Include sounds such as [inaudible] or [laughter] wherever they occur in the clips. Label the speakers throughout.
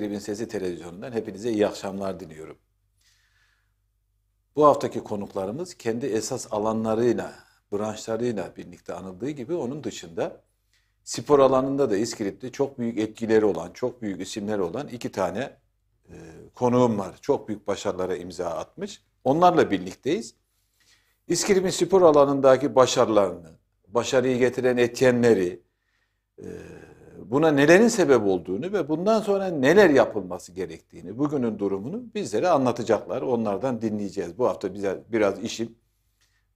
Speaker 1: Gribin Sesi Televizyonu'ndan hepinize iyi akşamlar diliyorum. Bu haftaki konuklarımız kendi esas alanlarıyla, branşlarıyla birlikte anıldığı gibi onun dışında spor alanında da İskilip'te çok büyük etkileri olan, çok büyük isimleri olan iki tane e, konuğum var. Çok büyük başarılara imza atmış. Onlarla birlikteyiz. İskilip'in spor alanındaki başarılarını, başarıyı getiren etkenleri, e, buna nelerin sebep olduğunu ve bundan sonra neler yapılması gerektiğini, bugünün durumunu bizlere anlatacaklar. Onlardan dinleyeceğiz. Bu hafta bize biraz işim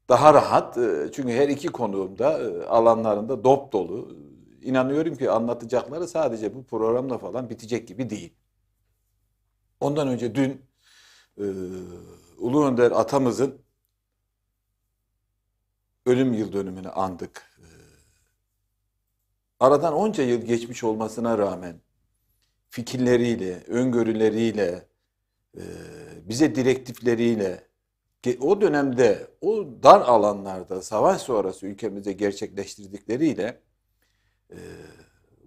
Speaker 1: daha rahat. Ee, çünkü her iki konuğumda e, alanlarında dop dolu. İnanıyorum ki anlatacakları sadece bu programla falan bitecek gibi değil. Ondan önce dün e, Ulu Önder atamızın ölüm yıl dönümünü andık aradan onca yıl geçmiş olmasına rağmen fikirleriyle, öngörüleriyle, e, bize direktifleriyle o dönemde o dar alanlarda savaş sonrası ülkemizde gerçekleştirdikleriyle e,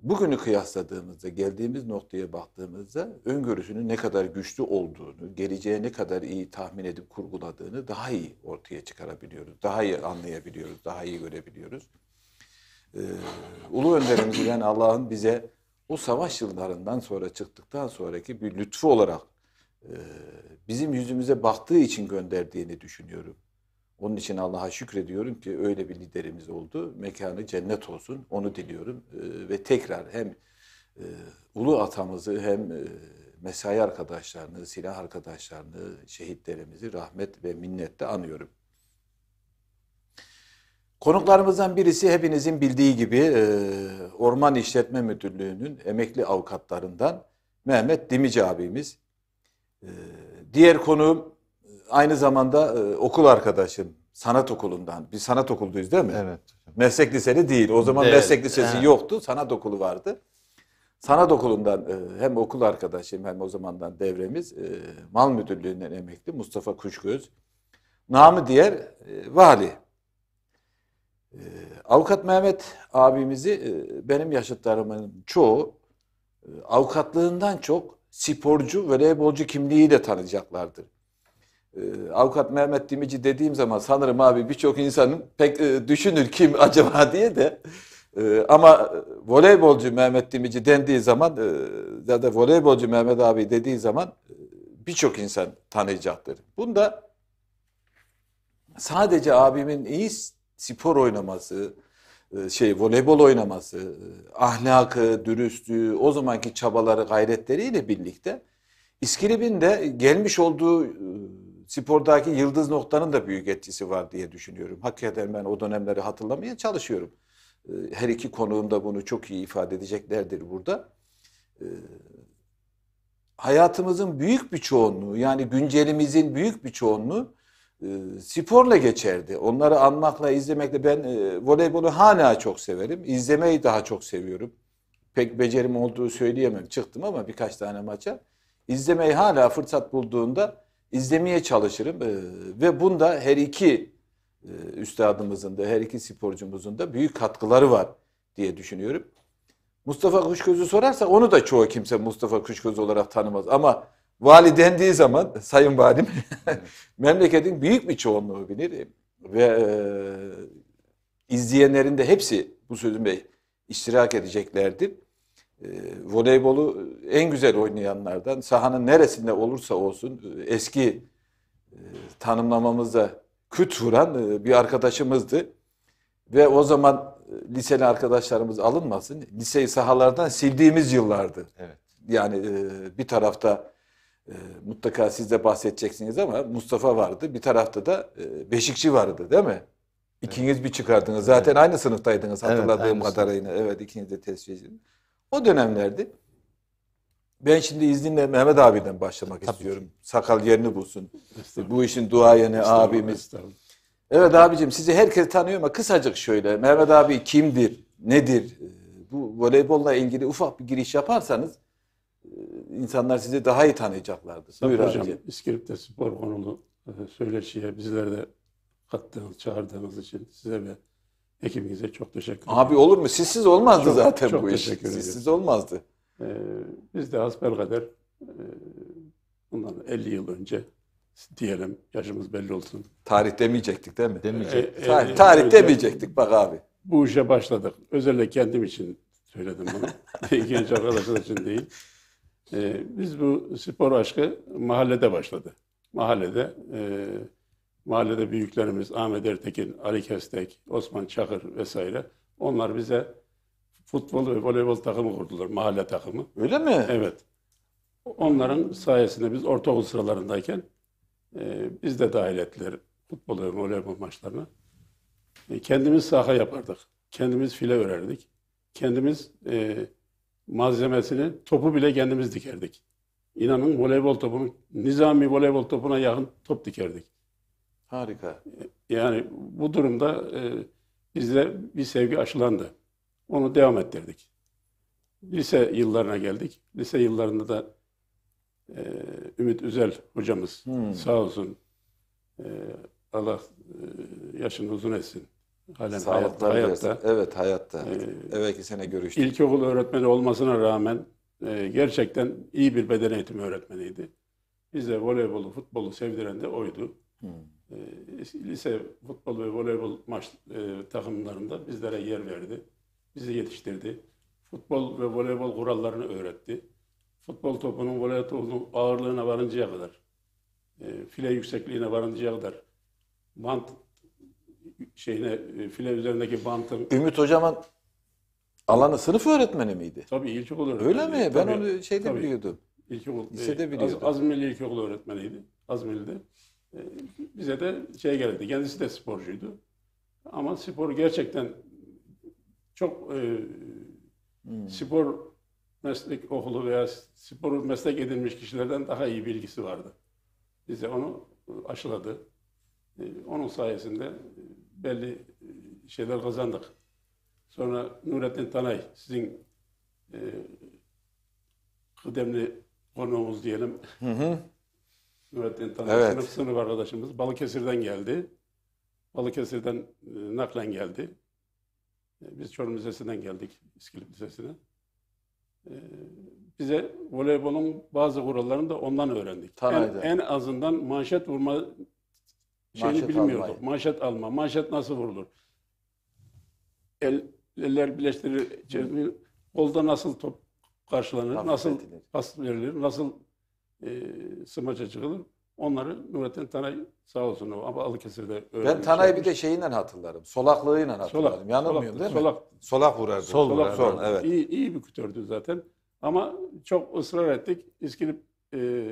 Speaker 1: bugünü kıyasladığımızda geldiğimiz noktaya baktığımızda öngörüsünün ne kadar güçlü olduğunu, geleceğe ne kadar iyi tahmin edip kurguladığını daha iyi ortaya çıkarabiliyoruz. Daha iyi anlayabiliyoruz, daha iyi görebiliyoruz e, ulu önderimiz yani Allah'ın bize o savaş yıllarından sonra çıktıktan sonraki bir lütfu olarak e, bizim yüzümüze baktığı için gönderdiğini düşünüyorum. Onun için Allah'a şükrediyorum ki öyle bir liderimiz oldu. Mekanı cennet olsun. Onu diliyorum. E, ve tekrar hem e, ulu atamızı hem e, mesai arkadaşlarını, silah arkadaşlarını, şehitlerimizi rahmet ve minnette anıyorum. Konuklarımızdan birisi hepinizin bildiği gibi e, Orman İşletme Müdürlüğü'nün emekli avukatlarından Mehmet Dimici abimiz. E, diğer konuğum e, aynı zamanda e, okul arkadaşım sanat okulundan. Bir sanat okuluyuz değil mi? Evet. Meslek liseli değil. O zaman değil. meslek lisesi evet. yoktu. Sanat okulu vardı. Sanat okulundan e, hem okul arkadaşım hem o zamandan devremiz e, mal müdürlüğünden emekli Mustafa Kuşgöz. Namı diğer e, vali. Ee, avukat Mehmet abimizi e, benim yaşıtlarımın çoğu e, avukatlığından çok sporcu, voleybolcu kimliğiyle tanıyacaklardır. Ee, avukat Mehmet Dimici dediğim zaman sanırım abi birçok insanın pek e, düşünür kim [laughs] acaba diye de ee, ama voleybolcu Mehmet Dimici dendiği zaman e, ya da voleybolcu Mehmet abi dediği zaman birçok insan tanıyacaktır. Bunda sadece abimin iyi spor oynaması, e, şey voleybol oynaması, e, ahlakı, dürüstlüğü, o zamanki çabaları, gayretleriyle birlikte İskilip'in de gelmiş olduğu e, spordaki yıldız noktanın da büyük etkisi var diye düşünüyorum. Hakikaten ben o dönemleri hatırlamaya çalışıyorum. Her iki konuğum da bunu çok iyi ifade edeceklerdir burada. Hayatımızın büyük bir çoğunluğu yani güncelimizin büyük bir çoğunluğu e, sporla geçerdi. Onları anmakla, izlemekle ben e, voleybolu hala çok severim. İzlemeyi daha çok seviyorum. Pek becerim olduğu söyleyemem. Çıktım ama birkaç tane maça. İzlemeyi hala fırsat bulduğunda izlemeye çalışırım. E, ve bunda her iki e, üstadımızın da her iki sporcumuzun da büyük katkıları var diye düşünüyorum. Mustafa Kuşgöz'ü sorarsa onu da çoğu kimse Mustafa Kuşgöz olarak tanımaz. Ama Vali dendiği zaman sayın valim [laughs] [laughs] memleketin büyük bir çoğunluğu bilir ve e, izleyenlerin de hepsi bu sözüme iştirak edeceklerdir. E, voleybolu en güzel oynayanlardan sahanın neresinde olursa olsun e, eski e, tanımlamamızda küt vuran e, bir arkadaşımızdı. Ve o zaman e, liseli arkadaşlarımız alınmasın. Liseyi sahalardan sildiğimiz yıllardı. Evet. Yani e, bir tarafta e, mutlaka siz de bahsedeceksiniz ama Mustafa vardı. Bir tarafta da e, Beşikçi vardı değil mi? İkiniz evet. bir çıkardınız. Zaten evet. aynı sınıftaydınız hatırladığım evet, kadarıyla. Evet ikiniz de tescilciydiniz. O dönemlerdi. Ben şimdi izninle Mehmet abiden başlamak Tabii istiyorum. Ki. Sakal yerini bulsun. bu işin duayeni estağfurullah, abimiz. Evet abicim sizi herkes tanıyor ama kısacık şöyle. Mehmet abi kimdir? Nedir? Ee, bu voleybolla ilgili ufak bir giriş yaparsanız insanlar sizi daha iyi tanıyacaklardır. Tabii Buyur hocam.
Speaker 2: İskilip'te spor konulu e, söyleşiye bizler de kattığınız, çağırdığınız için size ve ekibinize çok teşekkür ederim. Abi olur mu? Sizsiz olmazdı çok, zaten çok bu iş. Sizsiz olmazdı. Ee, biz de hasbelkader e, bundan 50 yıl önce diyelim yaşımız belli olsun.
Speaker 1: Tarih demeyecektik değil mi? Demeyecektik. E, e, tarih, e, tarih demeyecektik
Speaker 2: bak abi. Bu işe başladık. Özellikle kendim için söyledim bunu. [laughs] genç arkadaşlar için değil. E, biz bu spor aşkı mahallede başladı. Mahallede e, mahallede büyüklerimiz Ahmet Ertekin, Ali Kestek, Osman Çakır vesaire onlar bize futbol ve voleybol takımı kurdular, mahalle takımı. Öyle mi? Evet. Onların sayesinde biz ortaokul sıralarındayken e, biz de dahil ettiler futbol ve voleybol maçlarına. E, kendimiz saha yapardık. Kendimiz file örerdik. Kendimiz e, malzemesini, topu bile kendimiz dikerdik. İnanın voleybol topunu, nizami voleybol topuna yakın top dikerdik. Harika. Yani bu durumda e, bizde bir sevgi aşılandı. Onu devam ettirdik. Lise yıllarına geldik. Lise yıllarında da e, Ümit Üzel hocamız hmm. sağ olsun e, Allah e, yaşını uzun etsin. Halen Sağlıklar hayat, hayatta. Evet hayatta. Ee, Evvelki sene görüştük. İlkokul öğretmeni olmasına rağmen e, gerçekten iyi bir beden eğitimi öğretmeniydi. Bize voleybolu, futbolu sevdiren de oydu. Hmm. E, lise futbol ve voleybol maç e, takımlarında bizlere yer verdi. Bizi yetiştirdi. Futbol ve voleybol kurallarını öğretti. Futbol topunun voleybol ağırlığına varıncaya kadar, e, file yüksekliğine varıncaya kadar mant şeyine e, file üzerindeki
Speaker 1: bantın... Ümit Hocam'ın alanı sınıf öğretmeni miydi? Tabii
Speaker 2: ilkokul öğretmeni. Öyle mi? Tabii, ben onu şeyde tabii. biliyordum. İlkokul, e, Lisede biliyordum. Az, Azmili ilkokul öğretmeniydi. Azmili'de. E, bize de şey geldi. Kendisi de sporcuydu. Ama spor gerçekten çok e, hmm. spor meslek okulu veya spor meslek edinmiş kişilerden daha iyi bilgisi vardı. Bize onu aşıladı. Onun sayesinde belli e, şeyler kazandık. Sonra Nurettin Tanay sizin e, kıdemli konuğumuz diyelim. Hı hı. Nurettin Tanay evet. sınıf, sınıf arkadaşımız. Balıkesir'den geldi. Balıkesir'den e, naklen geldi. E, biz Çorum Lisesi'nden geldik İskilip Lisesi'ne. E, bize voleybolun bazı kurallarını da ondan öğrendik. En, en azından manşet vurma şeyini manşet bilmiyorduk. Almayı. Manşet alma. Manşet nasıl vurulur? El, eller birleştirir. Çevir, şey, kolda nasıl top karşılanır? Pas nasıl edilir. pas verilir? Nasıl e, smaça çıkılır? Onları Nurettin Tanay sağ olsun o Balıkesir'de öğrenmiş. Ben Tanay'ı bir de şeyinden
Speaker 1: hatırlarım. Solaklığıyla hatırlarım. Solak, Yanılmıyorum değil solak, mi? Solak. Solak vurardı. Sol solak, sol, evet. İyi, iyi bir kütördü zaten. Ama
Speaker 2: çok ısrar ettik. İskilip e,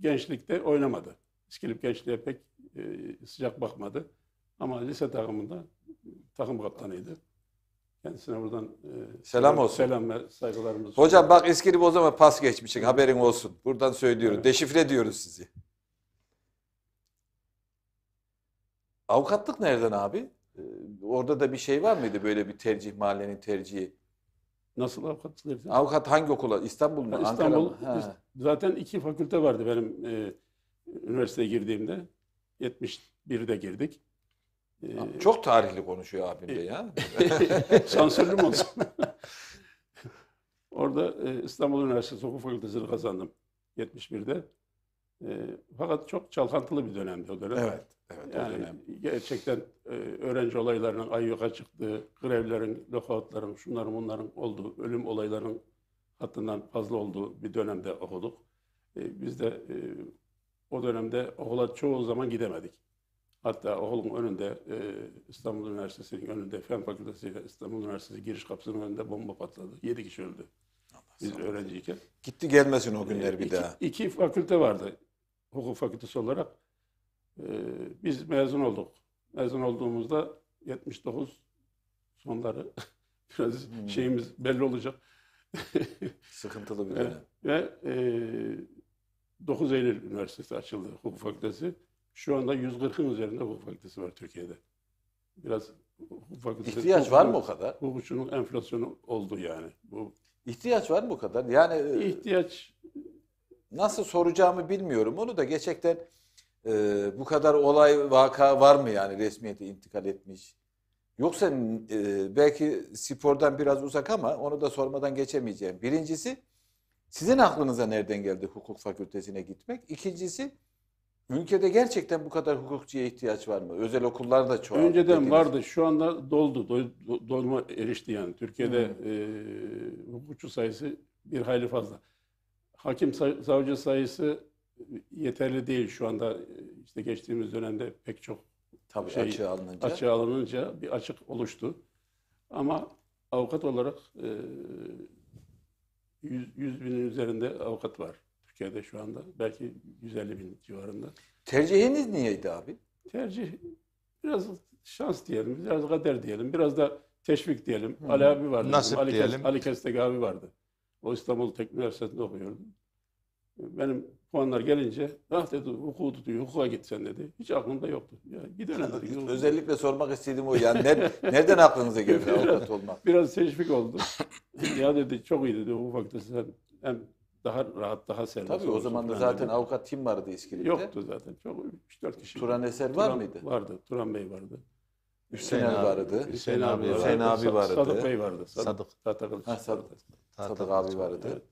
Speaker 2: gençlikte oynamadı. İskilip gençliğe pek e, sıcak bakmadı. Ama lise takımında takım kaptanıydı. Kendisine buradan e, selam olsun. Selam ve saygılarımızı. Hocam bak
Speaker 1: eskili zaman pas geçmişsin haberin olsun. Buradan söylüyorum Evet. Deşifre diyoruz sizi. Avukatlık nereden abi? E, orada da bir şey var mıydı böyle bir tercih mahallenin tercihi? Nasıl avukatlık nereden? Avukat hangi okula? İstanbul
Speaker 2: mu? İstanbul, Ankara mı? Zaten iki fakülte vardı benim e, üniversiteye girdiğimde. 71'de girdik. Ee, Çok tarihli konuşuyor abim de e, ya. [laughs] Sansürlü mü olsun? [laughs] Orada e, İstanbul Üniversitesi Hukuk Fakültesini kazandım 71'de. E, fakat çok çalkantılı bir dönemdi o dönem. Evet, evet yani o dönem. Gerçekten e, öğrenci olaylarının ay ayyuka çıktığı, grevlerin, lokautların, şunların bunların olduğu, ölüm olaylarının hattından fazla olduğu bir dönemde okuduk. E, biz de e, o dönemde okula çoğu zaman gidemedik. Hatta okulun önünde e, İstanbul Üniversitesi'nin önünde Fen Fakültesi ile İstanbul Üniversitesi giriş kapısının önünde bomba patladı. Yedi kişi öldü. Allah Biz öğrenciyken.
Speaker 1: Gitti gelmesin o günler bir e, iki, daha.
Speaker 2: İki fakülte vardı. Hukuk fakültesi olarak. E, biz mezun olduk. Mezun olduğumuzda 79 sonları [laughs] biraz hmm. şeyimiz belli olacak.
Speaker 1: Sıkıntılı bir [laughs] e, dönem.
Speaker 2: Ve, ve e, 9 Eylül Üniversitesi açıldı hukuk fakültesi. Şu anda 140'ın üzerinde hukuk fakültesi var Türkiye'de. Biraz hukuk fakültesi... İhtiyaç hukuk, var mı o
Speaker 1: kadar? Hukukçunun enflasyonu oldu yani. Bu İhtiyaç var mı o kadar? Yani e, ihtiyaç nasıl soracağımı bilmiyorum. Onu da gerçekten e, bu kadar olay vaka var mı yani resmiyete intikal etmiş? Yoksa e, belki spordan biraz uzak ama onu da sormadan geçemeyeceğim. Birincisi sizin aklınıza nereden geldi hukuk fakültesine gitmek? İkincisi ülkede gerçekten bu kadar hukukçuya ihtiyaç var mı? Özel okullar da çoğaldı. Önceden dediniz. vardı. Şu anda doldu.
Speaker 2: dolma erişti yani. Türkiye'de hmm. e, hukukçu sayısı bir hayli fazla. Hakim savcı sayısı yeterli değil şu anda. işte geçtiğimiz dönemde pek çok Tabii şey, açığa alınınca. Açığa alınınca bir açık oluştu. Ama avukat olarak e, 100, 100 binin üzerinde avukat var Türkiye'de şu anda. Belki 150 bin civarında. Tercihiniz niyeydi abi? Tercih biraz şans diyelim, biraz kader diyelim, biraz da teşvik diyelim. Hı. Ali abi vardı. Nasip Ali diyelim. Kes, Ali Kestek abi vardı. O İstanbul Teknik Üniversitesi'nde okuyordu. Benim Puanlar gelince ah dedi hukuk tutuyor, hukuka git sen dedi. Hiç aklımda yoktu. Ya gidemem dedi. Yok. Özellikle sormak istediğim o yani ne, nereden aklınıza geldi [laughs] avukat olmak? Biraz teşvik oldu. ya dedi çok iyi dedi hukuk sen hem daha rahat, daha serbest. Tabii o zaman da zaten dedi. avukat kim vardı eskiden. Yoktu zaten. Çok
Speaker 1: 3-4 kişi. Turan Eser var Turan, mıydı? Vardı. Turan Bey vardı. Hüseyin, Hüseyin abi vardı. Hüseyin abi vardı. Hüseyin abi vardı. Sadık Bey vardı. Sadık. Sadık. Ha, Sadık. Sadık abi vardı. Evet.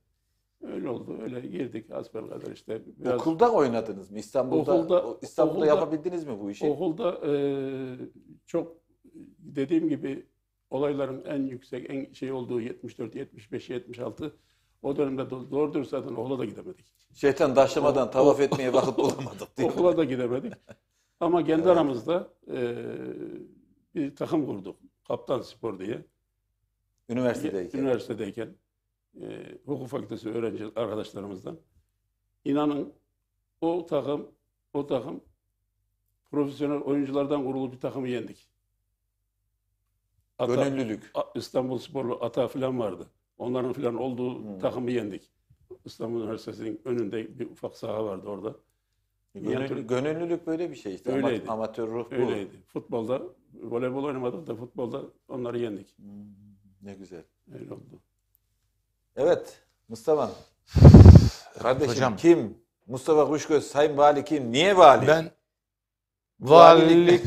Speaker 2: Öyle oldu. Öyle girdik kadar işte. Biraz okulda oynadınız mı? İstanbul'da okulda, İstanbul'da okulda, yapabildiniz mi bu işi? Okulda e, çok dediğim gibi olayların en yüksek en şey olduğu 74, 75, 76 o dönemde doğru dürüst zaten okula da gidemedik. Şeytan taşlamadan tavaf etmeye vakit [laughs] bulamadık. Değil okula da gidemedik. Ama kendi evet. aramızda e, bir takım kurduk. Kaptan Spor diye. Üniversitedeyken. Üniversitedeyken e, hukuk fakültesi öğrenci arkadaşlarımızdan. İnanın o takım, o takım profesyonel oyunculardan kurulu bir takımı yendik. Ata, Gönüllülük. İstanbul Sporlu Ata falan vardı. Onların falan olduğu hmm. takımı yendik. İstanbul Üniversitesi'nin önünde bir ufak saha vardı orada. E, Gönül, gönüllülük böyle bir şey işte. Öyleydi. Amatör ruh bu. Öyleydi. Futbolda, voleybol oynamadık da futbolda
Speaker 1: onları yendik. Hmm, ne güzel. Öyle oldu. Evet Mustafa
Speaker 3: Kardeşim Hocam. kim? Mustafa Kuşgöz Sayın Vali kim? Niye vali? Ben
Speaker 1: valilik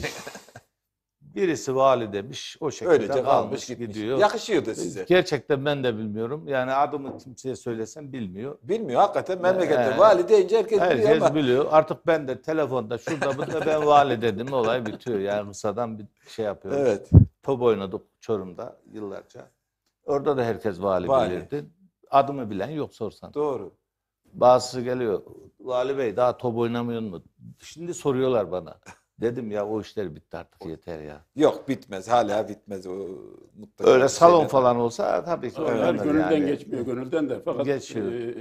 Speaker 3: [laughs] birisi vali demiş. O şekilde Öylece kalmış, kalmış gidiyor. Yakışıyor da size. Gerçekten ben de bilmiyorum. Yani adımı kimseye söylesem bilmiyor. Bilmiyor hakikaten memlekette Ee, vali
Speaker 1: deyince herkes, biliyor Herkes
Speaker 3: biliyor. Artık ben de telefonda şurada burada ben vali dedim. Olay bitiyor. Yani kısadan bir şey yapıyoruz. evet. Top oynadık Çorum'da yıllarca. Orada da herkes vali, Vali. bilirdi. Adımı bilen yok sorsan. Doğru. Bazısı geliyor. Vali Bey daha top oynamıyor mu? Şimdi soruyorlar bana. [laughs] Dedim ya o işler bitti artık yeter ya. Yok bitmez hala bitmez o mutlaka. Öyle salon şeyler. falan olsa tabii ki oynanır yani. Gönülden geçmiyor
Speaker 2: gönülden de fakat
Speaker 3: E,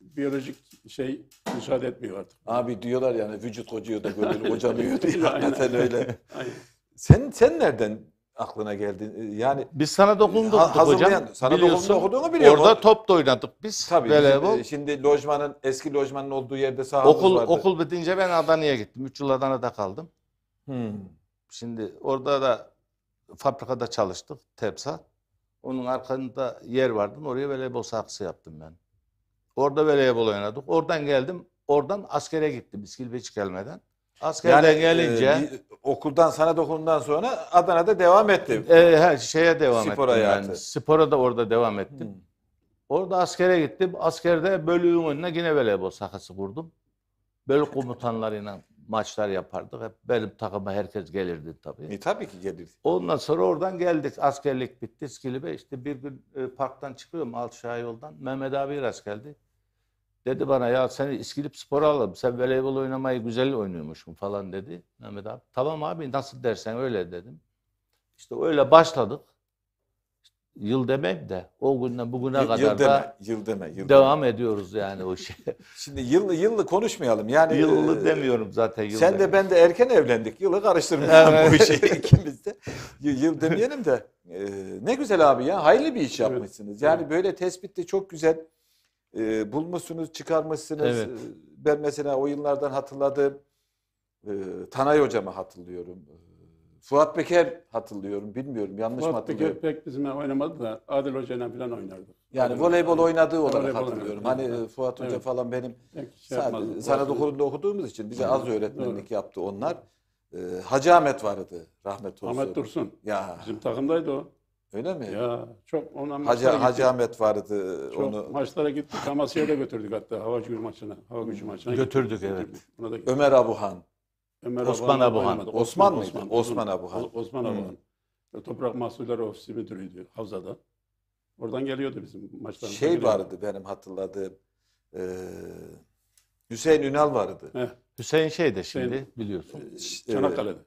Speaker 1: biyolojik şey müsaade etmiyor artık. Abi diyorlar yani vücut kocuyor da gönül kocamıyor değil. Hakikaten öyle. Aynen. Sen sen nereden aklına geldi. Ee,
Speaker 3: yani biz sana dokunduk hocam. Sana dokunduk okuduğunu biliyorum. Orada top da oynadık
Speaker 1: biz. Tabii. Voleybol. Bizim, e, şimdi lojmanın eski lojmanın olduğu yerde sahamız okul, vardı. Okul
Speaker 3: bitince ben Adana'ya gittim. Üç yıl Adana'da kaldım. Hmm. Şimdi orada da fabrikada çalıştık. Tepsa. Onun arkasında yer vardı. Oraya voleybol sahası yaptım ben. Orada voleybol oynadık. Oradan geldim. Oradan askere gittim İskilbeç gelmeden. Askerden yani, e, gelince e, okuldan sana dokundan sonra Adana'da devam ettim. E, her şeye devam Spor ettim. Hayatı. Yani. Spora da orada devam ettim. Hmm. Orada askere gittim. Askerde bölüğün önüne yine voleybol sahası vurdum. Bölük komutanlarıyla maçlar yapardık. Hep benim takıma herkes gelirdi tabii. E, tabii ki gelirdi. Ondan sonra oradan geldik. Askerlik bitti. Skilip'e işte bir gün e, parktan çıkıyorum Altşah yoldan. Mehmet abi biraz geldi. Dedi bana ya seni İskilip Spor'a alalım. Sen voleybol oynamayı güzel oynuyormuşsun falan dedi Mehmet abi. Tamam abi nasıl dersen öyle dedim. İşte öyle başladık. Yıl demeyeyim de o günden bugüne yıl, kadar yıl deme, da yıl deme, yıl devam deme. ediyoruz yani o şey. [laughs] Şimdi yıllı yıllı konuşmayalım. Yani yıllı e, demiyorum zaten yıl. Sen demiyorum. de ben de erken evlendik. Yılı karıştırmayalım bu işi [laughs] ikimiz de.
Speaker 1: Yıl, yıl demeyelim de. Ee, ne güzel abi ya. Hayırlı bir iş yapmışsınız. Yani evet. böyle tespitte çok güzel e, bulmuşsunuz, çıkarmışsınız. Evet. Ee, ben mesela o yıllardan hatırladığım e, Tanay hocamı hatırlıyorum. Ee, Fuat Peker hatırlıyorum. Bilmiyorum yanlış Fuat mı hatırlıyorum.
Speaker 2: Fuat Peker pek bizimle oynamadı da Adil Hoca'yla falan oynardı. Yani voleybol oynadığı olarak voleybol hatırlıyorum. Hani evet. E, Fuat Hoca evet. falan benim şey sanat
Speaker 1: okuduğumuz için bize evet. az öğretmenlik Doğru. yaptı onlar. Hacı Ahmet vardı rahmet olsun. Ahmet Dursun. Ya. Bizim takımdaydı o. Öyle mi? Ya çok ona Hacı, gittik. Hacı Ahmet vardı. Çok onu...
Speaker 2: maçlara gittik. Amasya'ya da götürdük hatta hava gücü maçına. Hava gücü maçına götürdük gittik. evet. Ona da gittik. Ömer Abuhan. Ömer Osman Abuhan. Osman, Osman mıydı? Osman, Osman Abuhan. Osman hmm. Abuhan. Hmm. Toprak Mahsulleri
Speaker 1: Ofisi Müdürü'ydü Havza'da. Oradan geliyordu bizim maçlarımız. Şey biri. vardı benim hatırladığım. E, Hüseyin Ünal vardı. Heh.
Speaker 3: Hüseyin şeyde şimdi Hüseyin, biliyorsun. Çanakkale'de.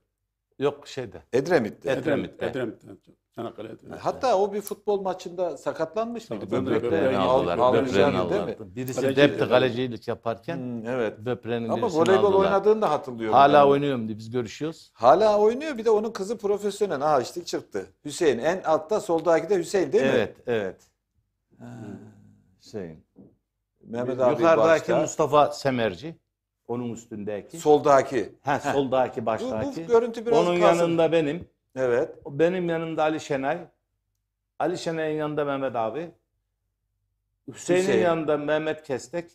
Speaker 1: Yok şeyde. Edremit'te. Edremit'te. Edremit'te. Edremit'te. Yani hatta o bir futbol maçında sakatlanmış mıydı? Böbreklerini aldılar. Böbreğini aldılar.
Speaker 3: Birisi Kaleci, depti evet. kalecilik yaparken hmm, evet. böbreğini Ama voleybol aldılar. oynadığını da hatırlıyorum. Hala yani. oynuyorum diye biz görüşüyoruz.
Speaker 1: Hala oynuyor bir de onun kızı profesyonel. Ha işte çıktı. Hüseyin en altta soldaki de Hüseyin değil evet,
Speaker 3: mi? Evet evet. Hmm. Hüseyin. Mehmet abi Yukarıdaki başta. Mustafa Semerci. Onun üstündeki. Soldaki. Ha, soldaki baştaki. Bu, bu görüntü biraz Onun kalsın. yanında benim. Evet. Benim yanımda Ali Şenay. Ali Şenay'ın yanında Mehmet abi. Hüseyin'in Hüseyin. yanında Mehmet Kestek.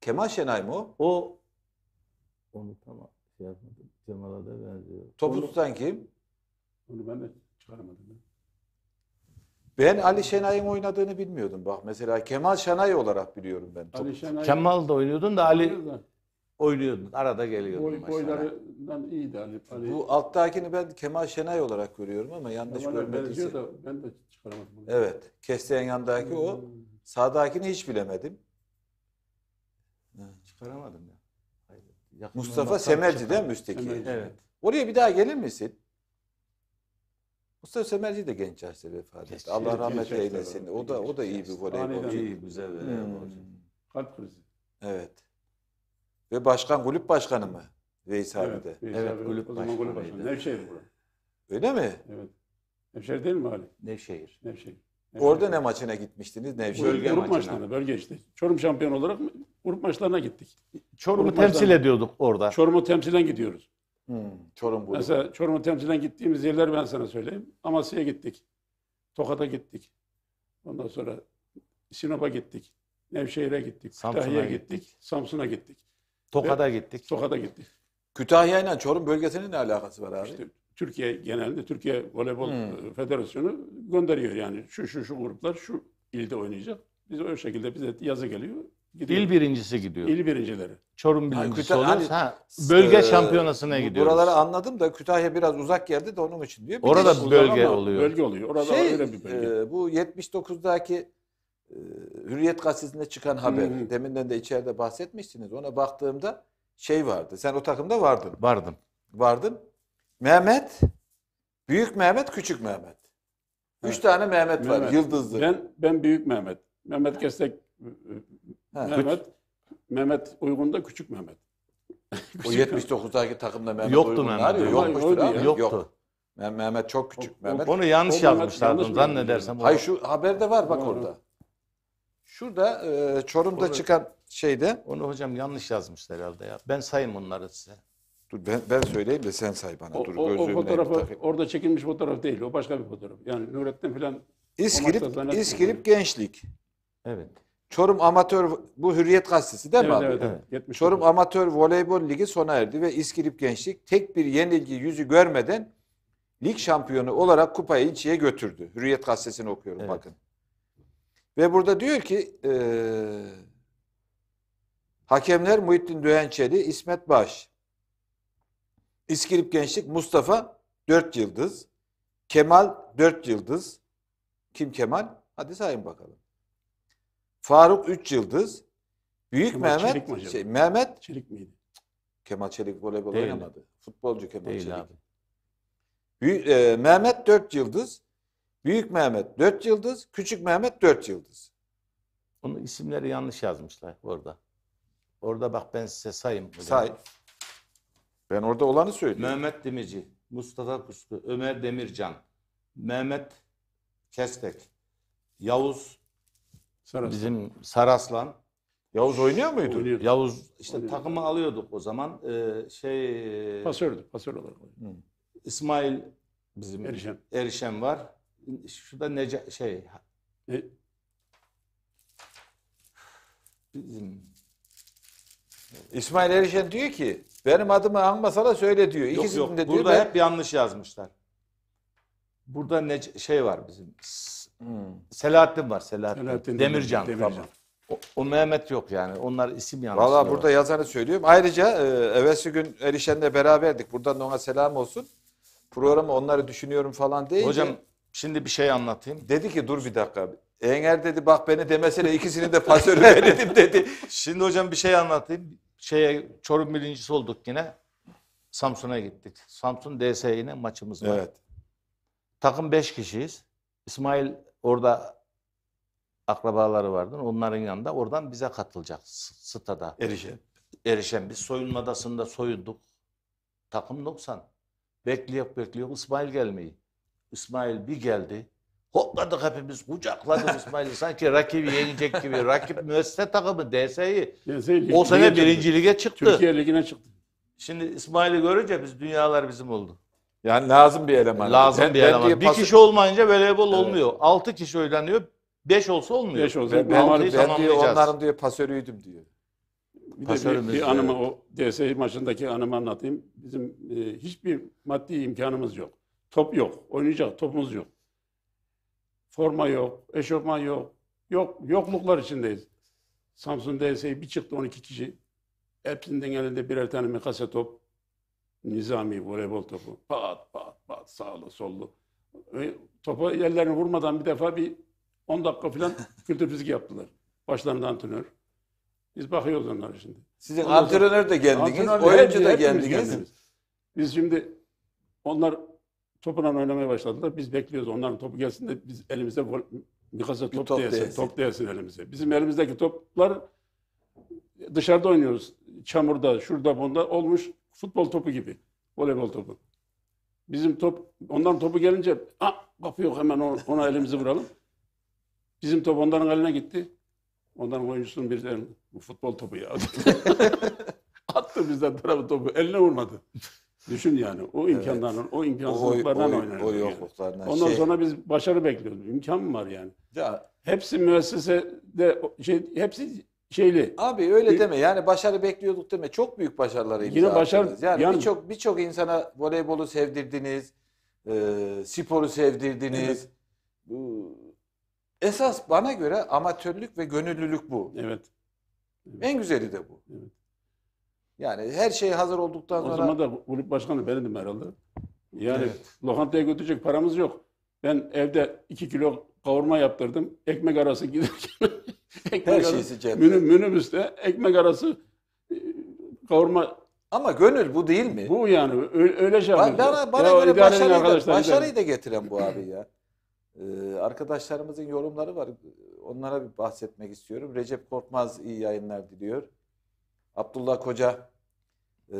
Speaker 3: Kemal Şenay mı o? O onu tamam şey yapmadım. Cemal'a da benziyor. Topu Onu- tutan kim? Onu ben de
Speaker 2: çıkaramadım. ya.
Speaker 1: Ben Ali Şenay'ın oynadığını bilmiyordum bak. Mesela Kemal Şenay olarak biliyorum ben. Ali Şenay. Kemal da oynuyordun da Ali oynuyordun. Arada geliyordun Boy, maçlara.
Speaker 2: boylarından iyiydi hani. hani Bu
Speaker 1: alttakini ben Kemal Şenay olarak görüyorum ama yanlış bana ben de
Speaker 3: çıkaramadım. bunu. Evet.
Speaker 1: Kesteyen yandaki o. Hmm. Sağdakini hiç bilemedim.
Speaker 3: Çıkaramadım ya. Hayır. Mustafa Semerci değil mi üstteki? Semerci.
Speaker 1: Evet. Oraya bir daha gelir misin? Mustafa Semerci de genç yaşta vefat etti. Allah rahmet eylesin. O da o da iyi bir Aniden. voleybolcu. İyi güzel. Hmm. Kalp krizi. Evet. Ve başkan kulüp başkanı mı? Veys abi evet, de. Veys evet, abi, kulüp o zaman kulüp başkanı. Nevşehir burada. Öyle mi? Evet. Nevşehir değil mi Ali? Nevşehir. Nevşehir. Nevşehir. Orada ne maçına gitmiştiniz? Nevşehir bölge, grup maçına.
Speaker 2: maçlarına, bölge işte. Çorum şampiyon olarak grup maçlarına gittik. Çorum'u temsil
Speaker 3: ediyorduk orada.
Speaker 1: Çorum'u
Speaker 2: temsilen gidiyoruz.
Speaker 1: Hmm, Çorum grubu.
Speaker 2: Mesela Çorum'u temsilen gittiğimiz yerler ben sana söyleyeyim. Amasya'ya gittik. Tokat'a gittik. Ondan sonra Sinop'a gittik. Nevşehir'e gittik. Kütahya'ya gittik. gittik. Samsun'a gittik. Tokat'a gittik. Tokada gittik. Kütahya ile Çorum bölgesinin ne alakası var abi? İşte Türkiye genelde Türkiye Voleybol hmm. Federasyonu gönderiyor yani şu şu şu gruplar şu ilde oynayacak. Biz o
Speaker 1: şekilde bize yazı geliyor.
Speaker 3: Gidiyor. İl birincisi gidiyor. İl birincileri. Çorum birincisi yani oluyoruz. Hani, bölge e, şampiyonasına bu, gidiyoruz. Buraları
Speaker 1: anladım da Kütahya biraz uzak geldi de onun için diyor. Bir Orada de, bölge oluyor. Bölge oluyor. Orada şey, öyle bir bölge. E, bu 79'daki e, Hürriyet gazetesinde çıkan haber. Deminden de içeride bahsetmiştiniz. Ona baktığımda şey vardı. Sen o takımda vardın. Vardım. Vardın. Mehmet, Büyük Mehmet, Küçük Mehmet. Üç tane Mehmet, Mehmet var, yıldızlı. Ben ben Büyük Mehmet. Mehmet Kestek, ha. Mehmet,
Speaker 2: Mehmet Uygun da Küçük Mehmet.
Speaker 1: o 79'daki takımda Mehmet yoktu Uygun Mehmet. Arıyor. Yokmuştur abi. Yoktu. Yok. Mehmet çok küçük. O, Mehmet. Onu yanlış o, yazmışlardı zannedersem. Hayır şu haberde var bak orada.
Speaker 3: Şurada e, Çorum'da Onu- çıkan şeyde Onu hocam yanlış yazmışlar herhalde ya. Ben sayayım bunları size. dur ben, ben söyleyeyim de sen say bana. O, dur o, o fotoğrafı
Speaker 2: orada çekilmiş fotoğraf değil. O
Speaker 1: başka bir fotoğraf. Yani Nurettin falan Amaçla İskilip, İskilip Gençlik. Evet. Çorum Amatör bu Hürriyet gazetesi değil mi abi? Evet. 70 Çorum Amatör Voleybol Ligi sona erdi ve İskilip Gençlik tek bir yenilgi yüzü görmeden lig şampiyonu olarak kupayı içiye götürdü. Hürriyet gazetesini okuyorum Evet. bakın. Ve burada diyor ki e, hakemler Muhittin Düğençeli, İsmet Baş, İskilip Gençlik Mustafa dört yıldız, Kemal dört yıldız. Kim Kemal? Hadi sayın bakalım. Faruk üç yıldız. Büyük Kemal Mehmet Çelik mi şey, Mehmet Çelik miydi? Kemal Çelik voleybol Değil. oynamadı. Futbolcu Kemal Değil Çelik. abi. Büyük, e, Mehmet dört
Speaker 3: yıldız. Büyük Mehmet 4 yıldız, Küçük Mehmet 4 yıldız. Onu isimleri yanlış yazmışlar orada. Orada bak ben size sayayım. Say. Ben orada olanı söylüyorum. Mehmet Demirci, Mustafa Kuşku, Ömer Demircan, Mehmet Kestek, Yavuz Saraslan. bizim Saraslan. Yavuz oynuyor muydu? Oynuyordu. Yavuz işte Oynuyordu. takımı alıyorduk o zaman. Ee, şey Pasördü, pasör olarak. Hmm. İsmail bizim Erişen, Erişen var şu da nece şey e? bizim İsmail Erişen diyor ki benim adımı anmasa da söyle diyor. İkisinin yok, yok. de diyor. Burada ben... hep yanlış yazmışlar. Burada ne şey var bizim. Hmm. Selahattin var Selahattin. Selahattin Demircan. Demircan. Tamam. O, o Mehmet yok yani. Onlar isim yanlış. Valla burada var.
Speaker 1: yazanı söylüyorum. Ayrıca e, evvelsi gün Erişen'le beraberdik. Buradan ona selam olsun. Programı onları düşünüyorum falan değil. Hocam
Speaker 3: Şimdi bir şey anlatayım. Dedi ki dur bir dakika. Enger dedi bak beni demesene ikisini de pasörü verdim [laughs] dedi. Şimdi hocam bir şey anlatayım. Şeye Çorum birincisi olduk yine. Samsun'a gittik. Samsun DS yine maçımız var. Evet. Takım beş kişiyiz. İsmail orada akrabaları vardı. Onların yanında oradan bize katılacak stada. Erişen. Erişen. Biz soyunma adasında soyunduk. Takım 90. Bekliyor bekliyor İsmail gelmeyi. İsmail bir geldi. Hopladık hepimiz kucakladık İsmail'i sanki rakibi yenecek gibi. Rakip müessese takımı DS'yi. O sene birinci lige çıktı. Türkiye Ligi'ne çıktı. Şimdi İsmail'i görünce biz dünyalar bizim oldu.
Speaker 1: Yani lazım bir eleman. Lazım ben, bir eleman. Bir kişi
Speaker 3: olmayınca voleybol evet. olmuyor. Altı kişi oynanıyor. Beş olsa olmuyor. Beş olsa. Ben, ben, ben diyor, onların
Speaker 1: diyor pasörüydüm diyor. Bir Pasörümüz de bir, bir anımı
Speaker 3: o DS maçındaki
Speaker 2: anımı anlatayım. Bizim e, hiçbir maddi imkanımız yok. Top yok. Oynayacak topumuz yok. Forma yok, eşofman yok. Yok, yokluklar içindeyiz. Samsun DS'yi bir çıktı 12 kişi. Hepsinden elinde birer tane mikase top. Nizami voleybol topu. Pat pat pat sağlı sollu. Topa ellerini vurmadan bir defa bir 10 dakika falan [laughs] kültür fizik yaptılar. Başlarında antrenör. Biz bakıyoruz onlara şimdi. Sizin antrenör de kendiniz, oyuncu da kendiniz. kendimiz. Biz şimdi onlar Topla oynamaya başladılar. Biz bekliyoruz onların topu gelsin de biz elimize birkaç top, top değilsin, değilsin. top değilsin elimize. Bizim elimizdeki toplar dışarıda oynuyoruz. Çamurda, şurada, bunda olmuş futbol topu gibi. Voleybol topu. Bizim top, onların topu gelince ah kapı yok hemen ona, ona elimizi vuralım. Bizim top onların eline gitti. Onların oyuncusunun bir bu futbol topu ya. [laughs] Attı bizden tarafı topu. Eline vurmadı. Düşün yani o imkanlardan, o imkansızlıklardan oynanıyor. O yani. yokluklardan. Ondan şey- sonra biz başarı bekliyoruz. İmkan mı var yani? Ya, Hepsi müessesede
Speaker 1: şey hepsi şeyli. abi öyle deme. Yani başarı bekliyorduk deme. Çok büyük başarılar imza Yine başar- Yani, yani- birçok birçok insana voleybolu sevdirdiniz. e, sporu sevdirdiniz. Bu esas bana göre amatörlük ve gönüllülük bu. Evet. En güzeli de bu. Evet. Yani her şey hazır
Speaker 2: olduktan sonra... O zaman da kulüp başkanı benimdim herhalde. Yani evet. lokantaya götürecek paramız yok. Ben evde iki kilo kavurma yaptırdım. Ekmek arası giderken [laughs] her arası, şeysi cebde. Münü, minibüste ekmek arası e, kavurma ama
Speaker 1: gönül bu değil mi? Bu yani öyle şey. Bana, bana, bana ya, göre başarıyı da, başarıyı da getiren bu abi ya. Ee, arkadaşlarımızın yorumları var. Onlara bir bahsetmek istiyorum. Recep Korkmaz iyi yayınlar diliyor. Abdullah Koca e,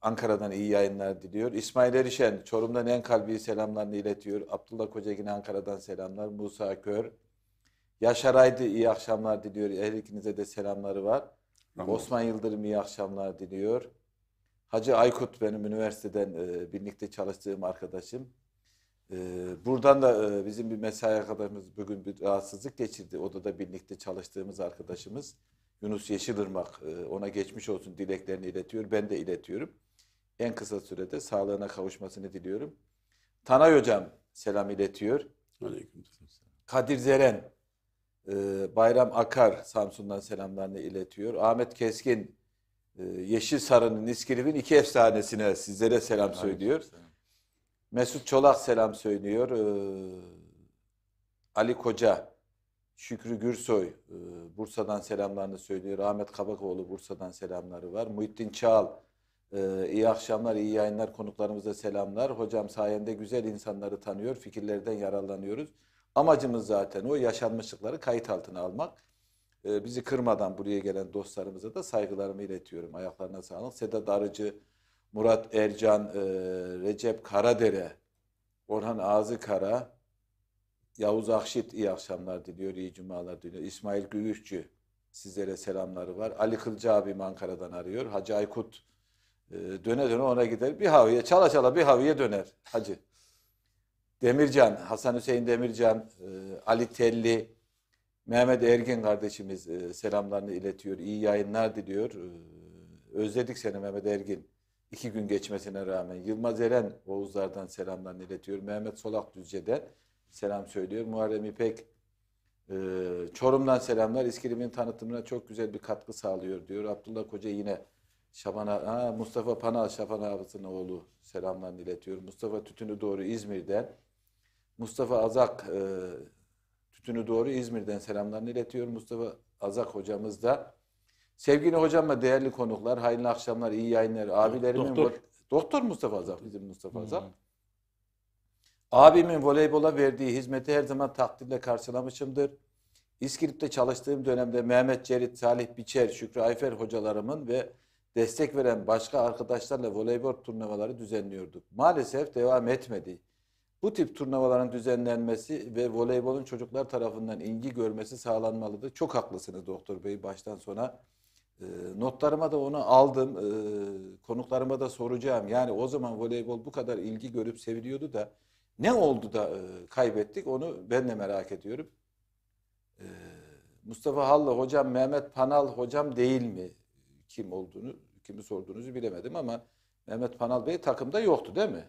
Speaker 1: Ankara'dan iyi yayınlar diliyor. İsmail Erişen Çorum'dan en kalbi selamlarını iletiyor. Abdullah Koca yine Ankara'dan selamlar. Musa Kör. Yaşar Aydı iyi akşamlar diliyor. Her ikinize de selamları var. Tamam. Osman Yıldırım iyi akşamlar diliyor. Hacı Aykut benim üniversiteden e, birlikte çalıştığım arkadaşım. E, buradan da e, bizim bir mesai arkadaşımız bugün bir rahatsızlık geçirdi. Odada birlikte çalıştığımız arkadaşımız. Yunus Yeşilırmak e, ona geçmiş olsun dileklerini iletiyor. Ben de iletiyorum. En kısa sürede sağlığına kavuşmasını diliyorum. Tanay Hocam selam iletiyor. Aleykümselam. Kadir Zeren, e, Bayram Akar Samsun'dan selamlarını iletiyor. Ahmet Keskin, e, Yeşil Sarı'nın, İskiliv'in iki efsanesine sizlere selam söylüyor. Mesut Çolak selam söylüyor. Ali Koca, Şükrü Gürsoy e, Bursa'dan selamlarını söylüyor. Rahmet Kabakoğlu Bursa'dan selamları var. Muhittin Çağal e, iyi akşamlar, iyi yayınlar konuklarımıza selamlar. Hocam sayende güzel insanları tanıyor, fikirlerden yararlanıyoruz. Amacımız zaten o yaşanmışlıkları kayıt altına almak. E, bizi kırmadan buraya gelen dostlarımıza da saygılarımı iletiyorum. Ayaklarına sağlık. Seda Darıcı, Murat Ercan, Recep Karadere, Orhan Ağzı Kara, Yavuz Akşit iyi akşamlar diliyor, iyi cumalar diliyor. İsmail Güyüşçü sizlere selamları var. Ali Kılca abim Ankara'dan arıyor. Hacı Aykut e, döne döne ona gider. Bir haviye çala çala bir haviye döner hacı. Demircan, Hasan Hüseyin Demircan, e, Ali Telli, Mehmet Ergin kardeşimiz e, selamlarını iletiyor. İyi yayınlar diliyor. E, özledik seni Mehmet Ergin. İki gün geçmesine rağmen Yılmaz Eren Oğuzlar'dan selamlarını iletiyor. Mehmet Solak Düzce'den selam söylüyor. Muharrem İpek e, Çorum'dan selamlar. İskilim'in tanıtımına çok güzel bir katkı sağlıyor diyor. Abdullah Koca yine Şaban'a, ha, Mustafa Panal Şaban abisinin oğlu selamlarını iletiyor. Mustafa Tütünü Doğru İzmir'den. Mustafa Azak e, Tütünü Doğru İzmir'den selamlarını iletiyor. Mustafa Azak hocamız da. Sevgili hocam ve değerli konuklar, hayırlı akşamlar, iyi yayınlar. Abilerimin doktor, doktor Mustafa Azak, bizim Mustafa Azak. Hmm. Abimin voleybola verdiği hizmeti her zaman takdirle karşılamışımdır. İskilip'te çalıştığım dönemde Mehmet Cerit, Salih Biçer, Şükrü Ayfer hocalarımın ve destek veren başka arkadaşlarla voleybol turnuvaları düzenliyorduk. Maalesef devam etmedi. Bu tip turnuvaların düzenlenmesi ve voleybolun çocuklar tarafından ilgi görmesi sağlanmalıdır. Çok haklısınız doktor bey baştan sona. E, notlarıma da onu aldım. E, konuklarıma da soracağım. Yani o zaman voleybol bu kadar ilgi görüp seviliyordu da ne oldu da e, kaybettik onu ben de merak ediyorum. E, Mustafa Hallı hocam, Mehmet Panal hocam değil mi? Kim olduğunu, kimi sorduğunuzu bilemedim ama Mehmet Panal Bey takımda yoktu değil mi?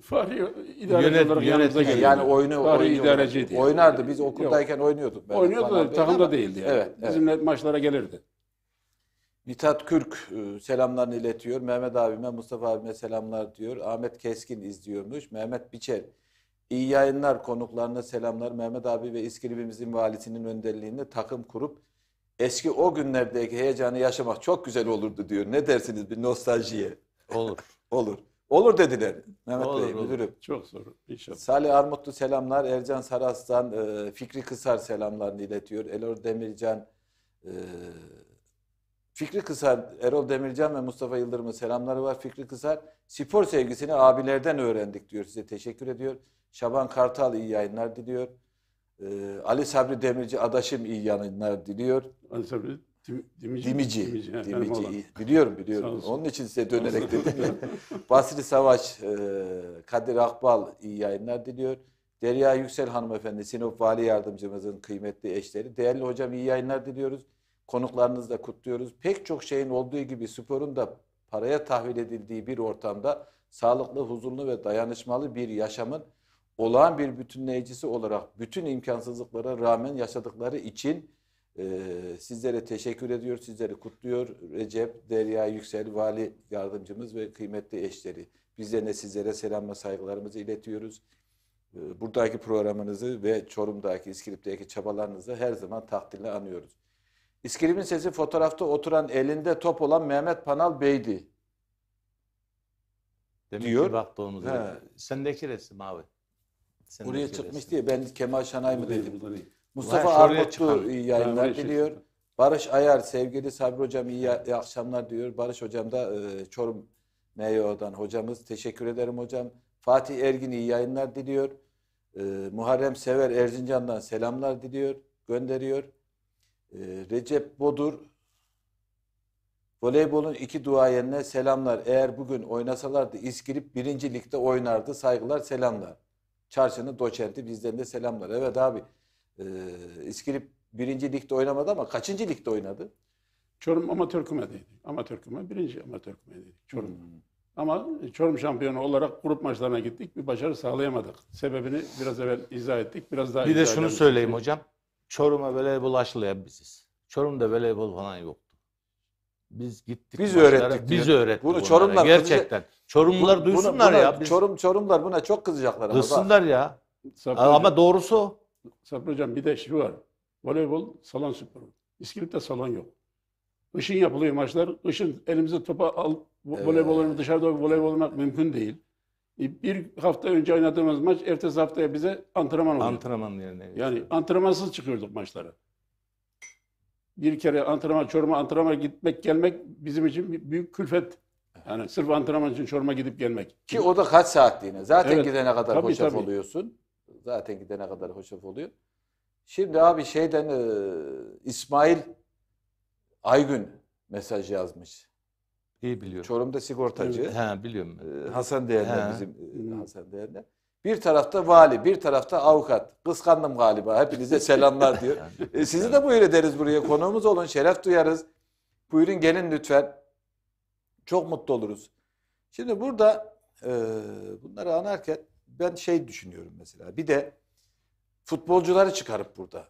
Speaker 1: Fahri idareci. Yönet, olarak yanımıza geliyordu. Yani oyunu, Fahri oyunu idareciydi. Yani. Oynardı. Biz okuldayken Yok. oynuyorduk. Mehmet Oynuyordu da takımda değildi yani. Evet, Bizimle maçlara gelirdi. Mithat Kürk e, selamlarını iletiyor. Mehmet abime, Mustafa abime selamlar diyor. Ahmet Keskin izliyormuş. Mehmet Biçer. İyi yayınlar konuklarına selamlar. Mehmet abi ve İskilibimizin valisinin önderliğinde takım kurup eski o günlerdeki heyecanı yaşamak çok güzel olurdu diyor. Ne dersiniz bir nostaljiye? Olur. [laughs] olur. Olur dediler Mehmet olur, Bey olur. müdürüm. Çok zor inşallah. Salih Armutlu selamlar. Ercan Saras'tan e, Fikri Kısar selamlarını iletiyor. Elor Demircan e, Fikri Kısar, Erol Demircan ve Mustafa Yıldırım'a selamları var. Fikri Kısar spor sevgisini abilerden öğrendik diyor. Size teşekkür ediyor. Şaban Kartal iyi yayınlar diliyor. Ee, Ali Sabri Demirci adaşım iyi yayınlar diliyor. Ali Sabri Dim, Dimici. Dimici. Dimici, Dimici. Biliyorum biliyorum. Onun için size dönerek dedim. [laughs] Basri Savaş, e, Kadir Akbal iyi yayınlar diliyor. Derya Yüksel hanımefendi, Sinop Vali Yardımcımızın kıymetli eşleri. Değerli hocam iyi yayınlar diliyoruz konuklarınızla kutluyoruz. Pek çok şeyin olduğu gibi sporun da paraya tahvil edildiği bir ortamda sağlıklı, huzurlu ve dayanışmalı bir yaşamın olağan bir bütünleyicisi olarak bütün imkansızlıklara rağmen yaşadıkları için e, sizlere teşekkür ediyor, sizleri kutluyor. Recep, Derya Yüksel, Vali yardımcımız ve kıymetli eşleri. Bizlerine sizlere selam ve saygılarımızı iletiyoruz. E, buradaki programınızı ve Çorum'daki, İskilip'teki çabalarınızı her zaman takdirle anıyoruz. İskilip'in sesi fotoğrafta oturan elinde top olan Mehmet Panal Bey'di.
Speaker 3: Demek diyor. ki baktığımız He. Sendeki resim abi. Sendeki Buraya çıkmış resim.
Speaker 1: diye ben Kemal Şanay mı dedim. Mustafa Armutlu yayınlar yani diliyor. Barış Ayar, sevgili Sabri Hocam iyi, evet. iyi akşamlar diyor. Barış Hocam da e, Çorum MYO'dan hocamız. Teşekkür ederim hocam. Fatih Ergin iyi yayınlar diliyor. E, Muharrem Sever Erzincan'dan selamlar diliyor, gönderiyor. Ee, Recep Bodur voleybolun iki duayenine selamlar. Eğer bugün oynasalardı İskilip birinci ligde oynardı. Saygılar selamlar. Çarşının doçenti bizden de selamlar. Evet abi e, İskilip birinci ligde oynamadı ama kaçıncı ligde oynadı? Çorum amatör kümedeydi. Amatör küme birinci amatör
Speaker 2: kümedeydi. Çorum. Hmm. Ama Çorum şampiyonu olarak grup maçlarına gittik. Bir başarı sağlayamadık. Sebebini biraz evvel izah ettik. Biraz daha Bir de şunu söyleyeyim hocam.
Speaker 3: Çorum'a böyle aşılayan biziz. Çorum'da böyle bol falan yoktu. Biz gittik. Biz maçlara, öğrettik. Biz diyor. öğrettik. Bunu onlara. Çorumlar gerçekten. Kızacak. Çorumlular duysunlar buna, ya.
Speaker 1: Biz... Çorum Çorumlar buna çok kızacaklar. Duysunlar
Speaker 2: ya. Sapri Ama hocam, doğrusu o. Sapri hocam bir de şu var. Voleybol salon sporu. İskilip'te salon yok. Işın yapılıyor maçlar. Işın elimize topa al ee, voleybol evet. dışarıda voleybol oynamak mümkün değil. E, bir hafta önce oynadığımız maç ertesi haftaya bize antrenman oluyor. Antrenman yerine. Yani antrenmansız çıkıyorduk maçlara. Bir kere antrenman, çoruma antrenman gitmek gelmek bizim için büyük külfet. Yani sırf antrenman için çoruma gidip gelmek. Ki o da kaç saatliğine. Zaten Evet. gidene kadar Tabii, hoşaf tabii.
Speaker 1: oluyorsun. Zaten gidene kadar hoşaf oluyor. Şimdi abi şeyden e, İsmail Aygün mesaj yazmış. İyi biliyorum. Çorum'da sigortacı. Ha biliyorum. Ee, Hasan Değerler bizim e, Hasan Değerler. Bir tarafta vali, bir tarafta avukat. Kıskandım galiba. Hepinize selamlar diyor. [laughs] e, sizi de buyur ederiz buraya. Konuğumuz olun. Şeref duyarız. Buyurun gelin lütfen. Çok mutlu oluruz. Şimdi burada e, bunları anarken ben şey düşünüyorum mesela. Bir de futbolcuları çıkarıp burada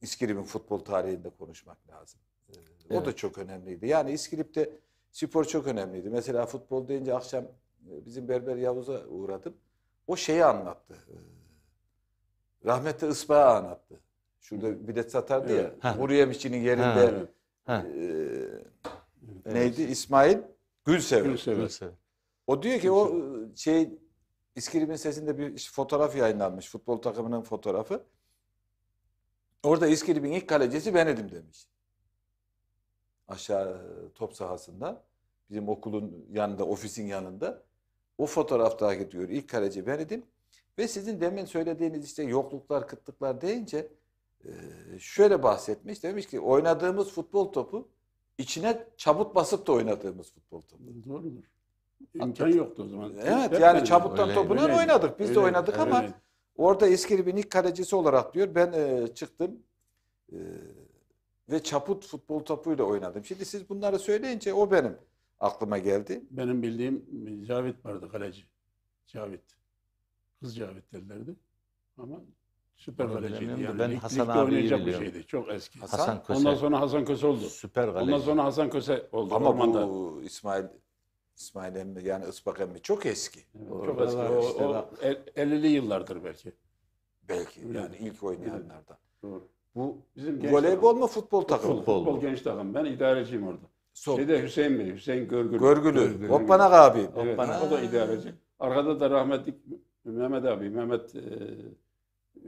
Speaker 1: İskilip'in futbol tarihinde konuşmak lazım. evet. O da çok önemliydi. Yani İskilip'te spor çok önemliydi. Mesela futbol deyince akşam e, bizim berber Yavuz'a uğradım. O şeyi anlattı. E, rahmetli ıspağı anlattı. Şurada bilet satardı evet. ya. içinin yerinde ha, e, ha. E, evet. neydi? İsmail Gülsever. Gülsever. O diyor ki Gülsever. o şey İskilip'in sesinde bir fotoğraf yayınlanmış. Futbol takımının fotoğrafı. Orada İskilip'in ilk kalecisi ben edim demiş aşağı e, top sahasında. Bizim okulun yanında, ofisin yanında. O fotoğraf fotoğrafta gidiyor. İlk kaleci ben idim. Ve sizin demin söylediğiniz işte yokluklar, kıtlıklar deyince e, şöyle bahsetmiş. Demiş ki oynadığımız futbol topu içine çabut basıp da oynadığımız futbol topu. Doğrudur. İmkan yoktu o zaman. Evet yani çabuttan öyle, oynadık. Biz öyle, de oynadık öyle. ama orada orada Eskirbi'nin kalecisi olarak diyor ben e, çıktım ve çaput futbol topuyla oynadım. Şimdi siz bunları söyleyince o benim aklıma geldi. Benim bildiğim Cavit vardı kaleci. Cavit.
Speaker 2: Kız Cavit derlerdi. Ama
Speaker 1: süper Onu kaleciydi. Yani. Ben Lig, Hasan Lig'de abiyi biliyorum. Şeydi.
Speaker 2: Çok eski. Hasan, Hasan Köse. Ondan sonra Hasan Köse oldu. Süper kaleci. Ondan sonra Hasan
Speaker 1: Köse oldu. Ama ormanda. bu İsmail İsmail Emmi yani Ispak Emmi çok eski. Evet, çok eski. O, işte o, o
Speaker 2: 50'li yıllardır belki. Belki yani, yani ilk oynayanlardan. Doğru.
Speaker 1: Bu bizim genç voleybol mu futbol takımı? Futbol, futbol
Speaker 2: genç takım. Ben idareciyim orada. Sol. Şeyde Hüseyin Bey, Hüseyin Görgülü. Görgülü. Görgülü. Hoppanak abi. Evet, o da idareci. Arkada da rahmetli Mehmet abi, Mehmet e,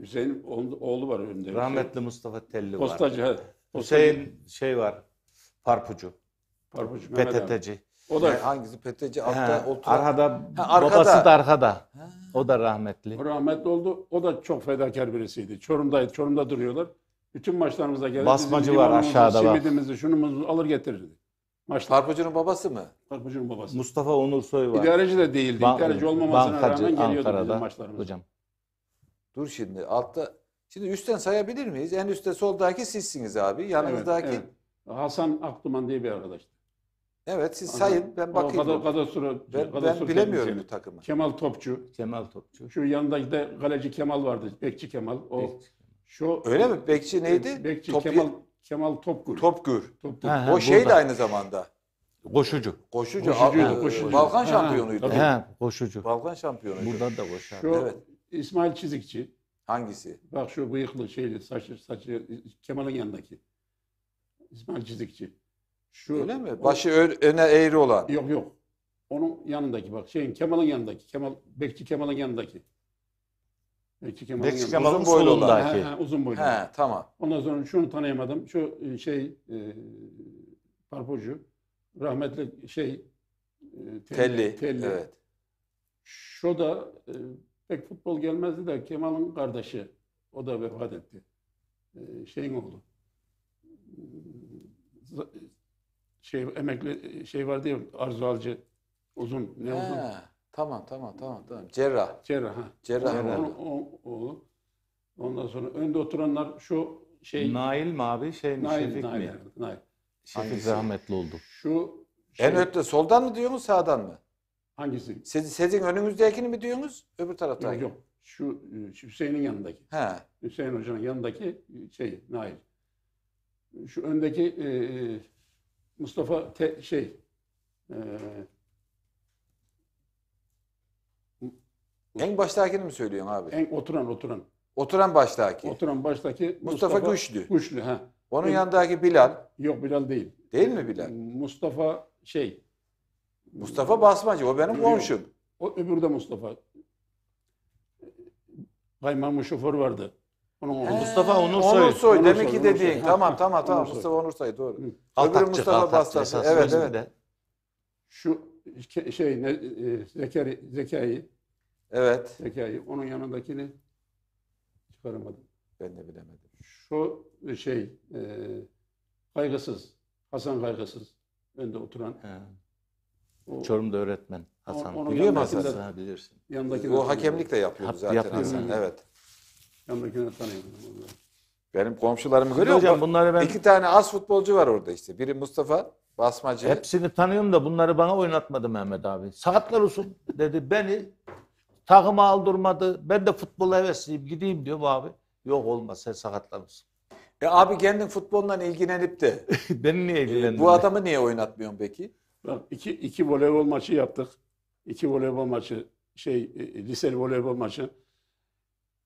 Speaker 2: Hüseyin oğlu var önünde. Rahmetli Hüseyin. Mustafa Telli Postacı, var.
Speaker 3: Postacı. Hüseyin şey var. Parpucu. Parpucu Mehmet PTT'ci.
Speaker 1: O da hangisi PTT'ci altta oturan. Arkada, ha,
Speaker 3: arkada. Babası da arkada. Ha. O da rahmetli.
Speaker 2: O rahmetli oldu. O da çok fedakar birisiydi. Çorum'daydı. Çorum'da duruyorlar. Bütün maçlarımıza gelir. Basmacı var limonumuzu, aşağıda bak. Simidimizi, şunumuzu alır getirirdi. Maçlar. Karpucu'nun babası mı?
Speaker 1: Karpucu'nun babası.
Speaker 3: Mustafa Onur Soy var. İdareci de değildi. Ban- İdareci olmamasına bankacı, rağmen geliyordu Ankara'da. bizim maçlarımıza. Hocam.
Speaker 1: Dur şimdi altta. Şimdi üstten sayabilir miyiz? En üstte soldaki sizsiniz abi. Yanınızdaki. Evet, Evet, Hasan Akduman diye bir arkadaştı. siz sayın. Ben bakayım. O kadar, kadastro, ben, ben bilemiyorum bu takımı.
Speaker 2: Kemal Topçu. Kemal Topçu. Şu yanındaki de kaleci Kemal vardı. Bekçi Kemal. O Bekçi. Şu Öyle mi? Bekçi e, neydi? Bekçi Top
Speaker 1: Kemal Kemal Topgür. Topgür. Topgür. Ha, ha, o şey de aynı zamanda.
Speaker 3: Koşucu. Koşucu. Koşucuydu, Aa, koşucu. Balkan Ha, şampiyonuydu. He, koşucu. Balkan
Speaker 1: şampiyonuydu. Buradan da koşar. Şu Evet.
Speaker 2: İsmail Çizikçi. Hangisi? Bak şu bıyıklı şeyli saçlı saçlı Kemal'in yanındaki. İsmail Çizikçi.
Speaker 1: Şu Öyle mi? Başı ö- öne eğri olan.
Speaker 2: Yok yok. Onun yanındaki bak şeyin Kemal'in yanındaki. Kemal Bekçi Kemal'in yanındaki. Bekçi Kemal'ın Bekçi Kemal'ın Uzun boylu olan. He, he, uzun boylu. He, tamam. Ondan sonra şunu tanıyamadım. Şu e, şey e, parpucu. Rahmetli şey e, Telli. Telli. Evet. Şu da e, pek futbol gelmezdi de Kemal'ın kardeşi. O da vefat etti. E, şeyin oğlu. E, şey emekli e, şey vardı ya
Speaker 3: Arzu Alcı uzun ne uzun.
Speaker 1: Tamam tamam tamam tamam.
Speaker 3: Cerrah. Cerrah. Ha. Cerrah. Cerrah.
Speaker 2: Onun, Ondan sonra önde oturanlar şu şey. Nail mi
Speaker 1: abi şey Nail, Nail, mi? Nail. Nail.
Speaker 3: Şefik Hangisi? rahmetli şey. oldu.
Speaker 1: Şu şey, en ötte soldan mı diyor diyorsunuz sağdan mı? Hangisi? Siz, sizin önümüzdekini mi diyorsunuz? Öbür tarafta. Yok, yok. E, şu Hüseyin'in yanındaki. He.
Speaker 2: Hüseyin Hoca'nın yanındaki e, şey Nail. Şu öndeki e, e Mustafa te, şey e,
Speaker 1: En baştakini mi söylüyorsun abi? En oturan oturan. Oturan baştaki. Oturan baştaki Mustafa, Mustafa Güçlü. Güçlü ha. Onun Bil- yanındaki Bilal. Yok Bilal değil. Değil mi Bilal? Mustafa şey. Mustafa Basmacı. O benim Yok. komşum. O öbürü de Mustafa.
Speaker 2: Kaymakamın şoför vardı. Onun oğlu. Mustafa Onur Onur Soy. Demek ki dediğin. Soy. Tamam tamam tamam. Onur Mustafa
Speaker 1: Onur Soy doğru. Hı. Mustafa kaltakçı. Evet evet.
Speaker 2: Şu şey ne e, Zekeri Zekai Evet. Zekayı. Onun yanındakini çıkaramadım. Ben de bilemedim. Şu e, şey e, kaygısız. Hasan kaygısız. Önde oturan. He.
Speaker 3: O, Çorum'da öğretmen Hasan. Onu Biliyor musun Hasan? Ha, bilirsin. Yanındakini o hakemlik de yapıyordu zaten yapmıyor. Hasan. Evet.
Speaker 1: Yanındakini tanıyorum.
Speaker 3: Benim komşularımı görüyor hocam
Speaker 1: bunları ben... İki tane az futbolcu var orada işte. Biri Mustafa Basmacı. Hepsini
Speaker 3: tanıyorum da bunları bana oynatmadı Mehmet abi. Saatler olsun dedi beni Takımı aldırmadı. Ben de futbol hevesliyim gideyim diyor bu abi. Yok olmaz sen sakatlanırsın. E abi kendin futboldan ilgilenip de. [laughs] Beni niye e, ilgilendin? Bu adamı niye oynatmıyorsun peki? Bak iki,
Speaker 2: iki voleybol maçı yaptık. İki voleybol maçı şey e, e, lise voleybol maçı.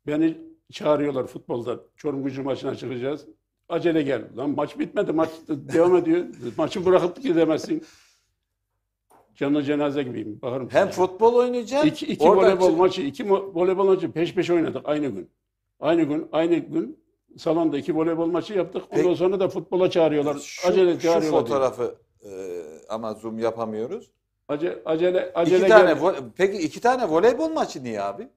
Speaker 2: Beni çağırıyorlar futbolda. Çorum gücü maçına çıkacağız. Acele gel. Lan maç bitmedi. Maç [laughs] devam ediyor. Maçı bırakıp gidemezsin canlı cenaze gibiyim. Bakarım Hem size. futbol oynayacağım. İki, iki voleybol çık- maçı, iki voleybol maçı peş peş oynadık aynı gün. Aynı gün, aynı gün salonda iki voleybol maçı yaptık. Peki- Ondan sonra da futbola çağırıyorlar. Şu, acele çağırıyorlar. Şu fotoğrafı
Speaker 1: e, ama zoom yapamıyoruz. Ace, acele acele İki tane vo- peki iki tane voleybol maçı niye abi?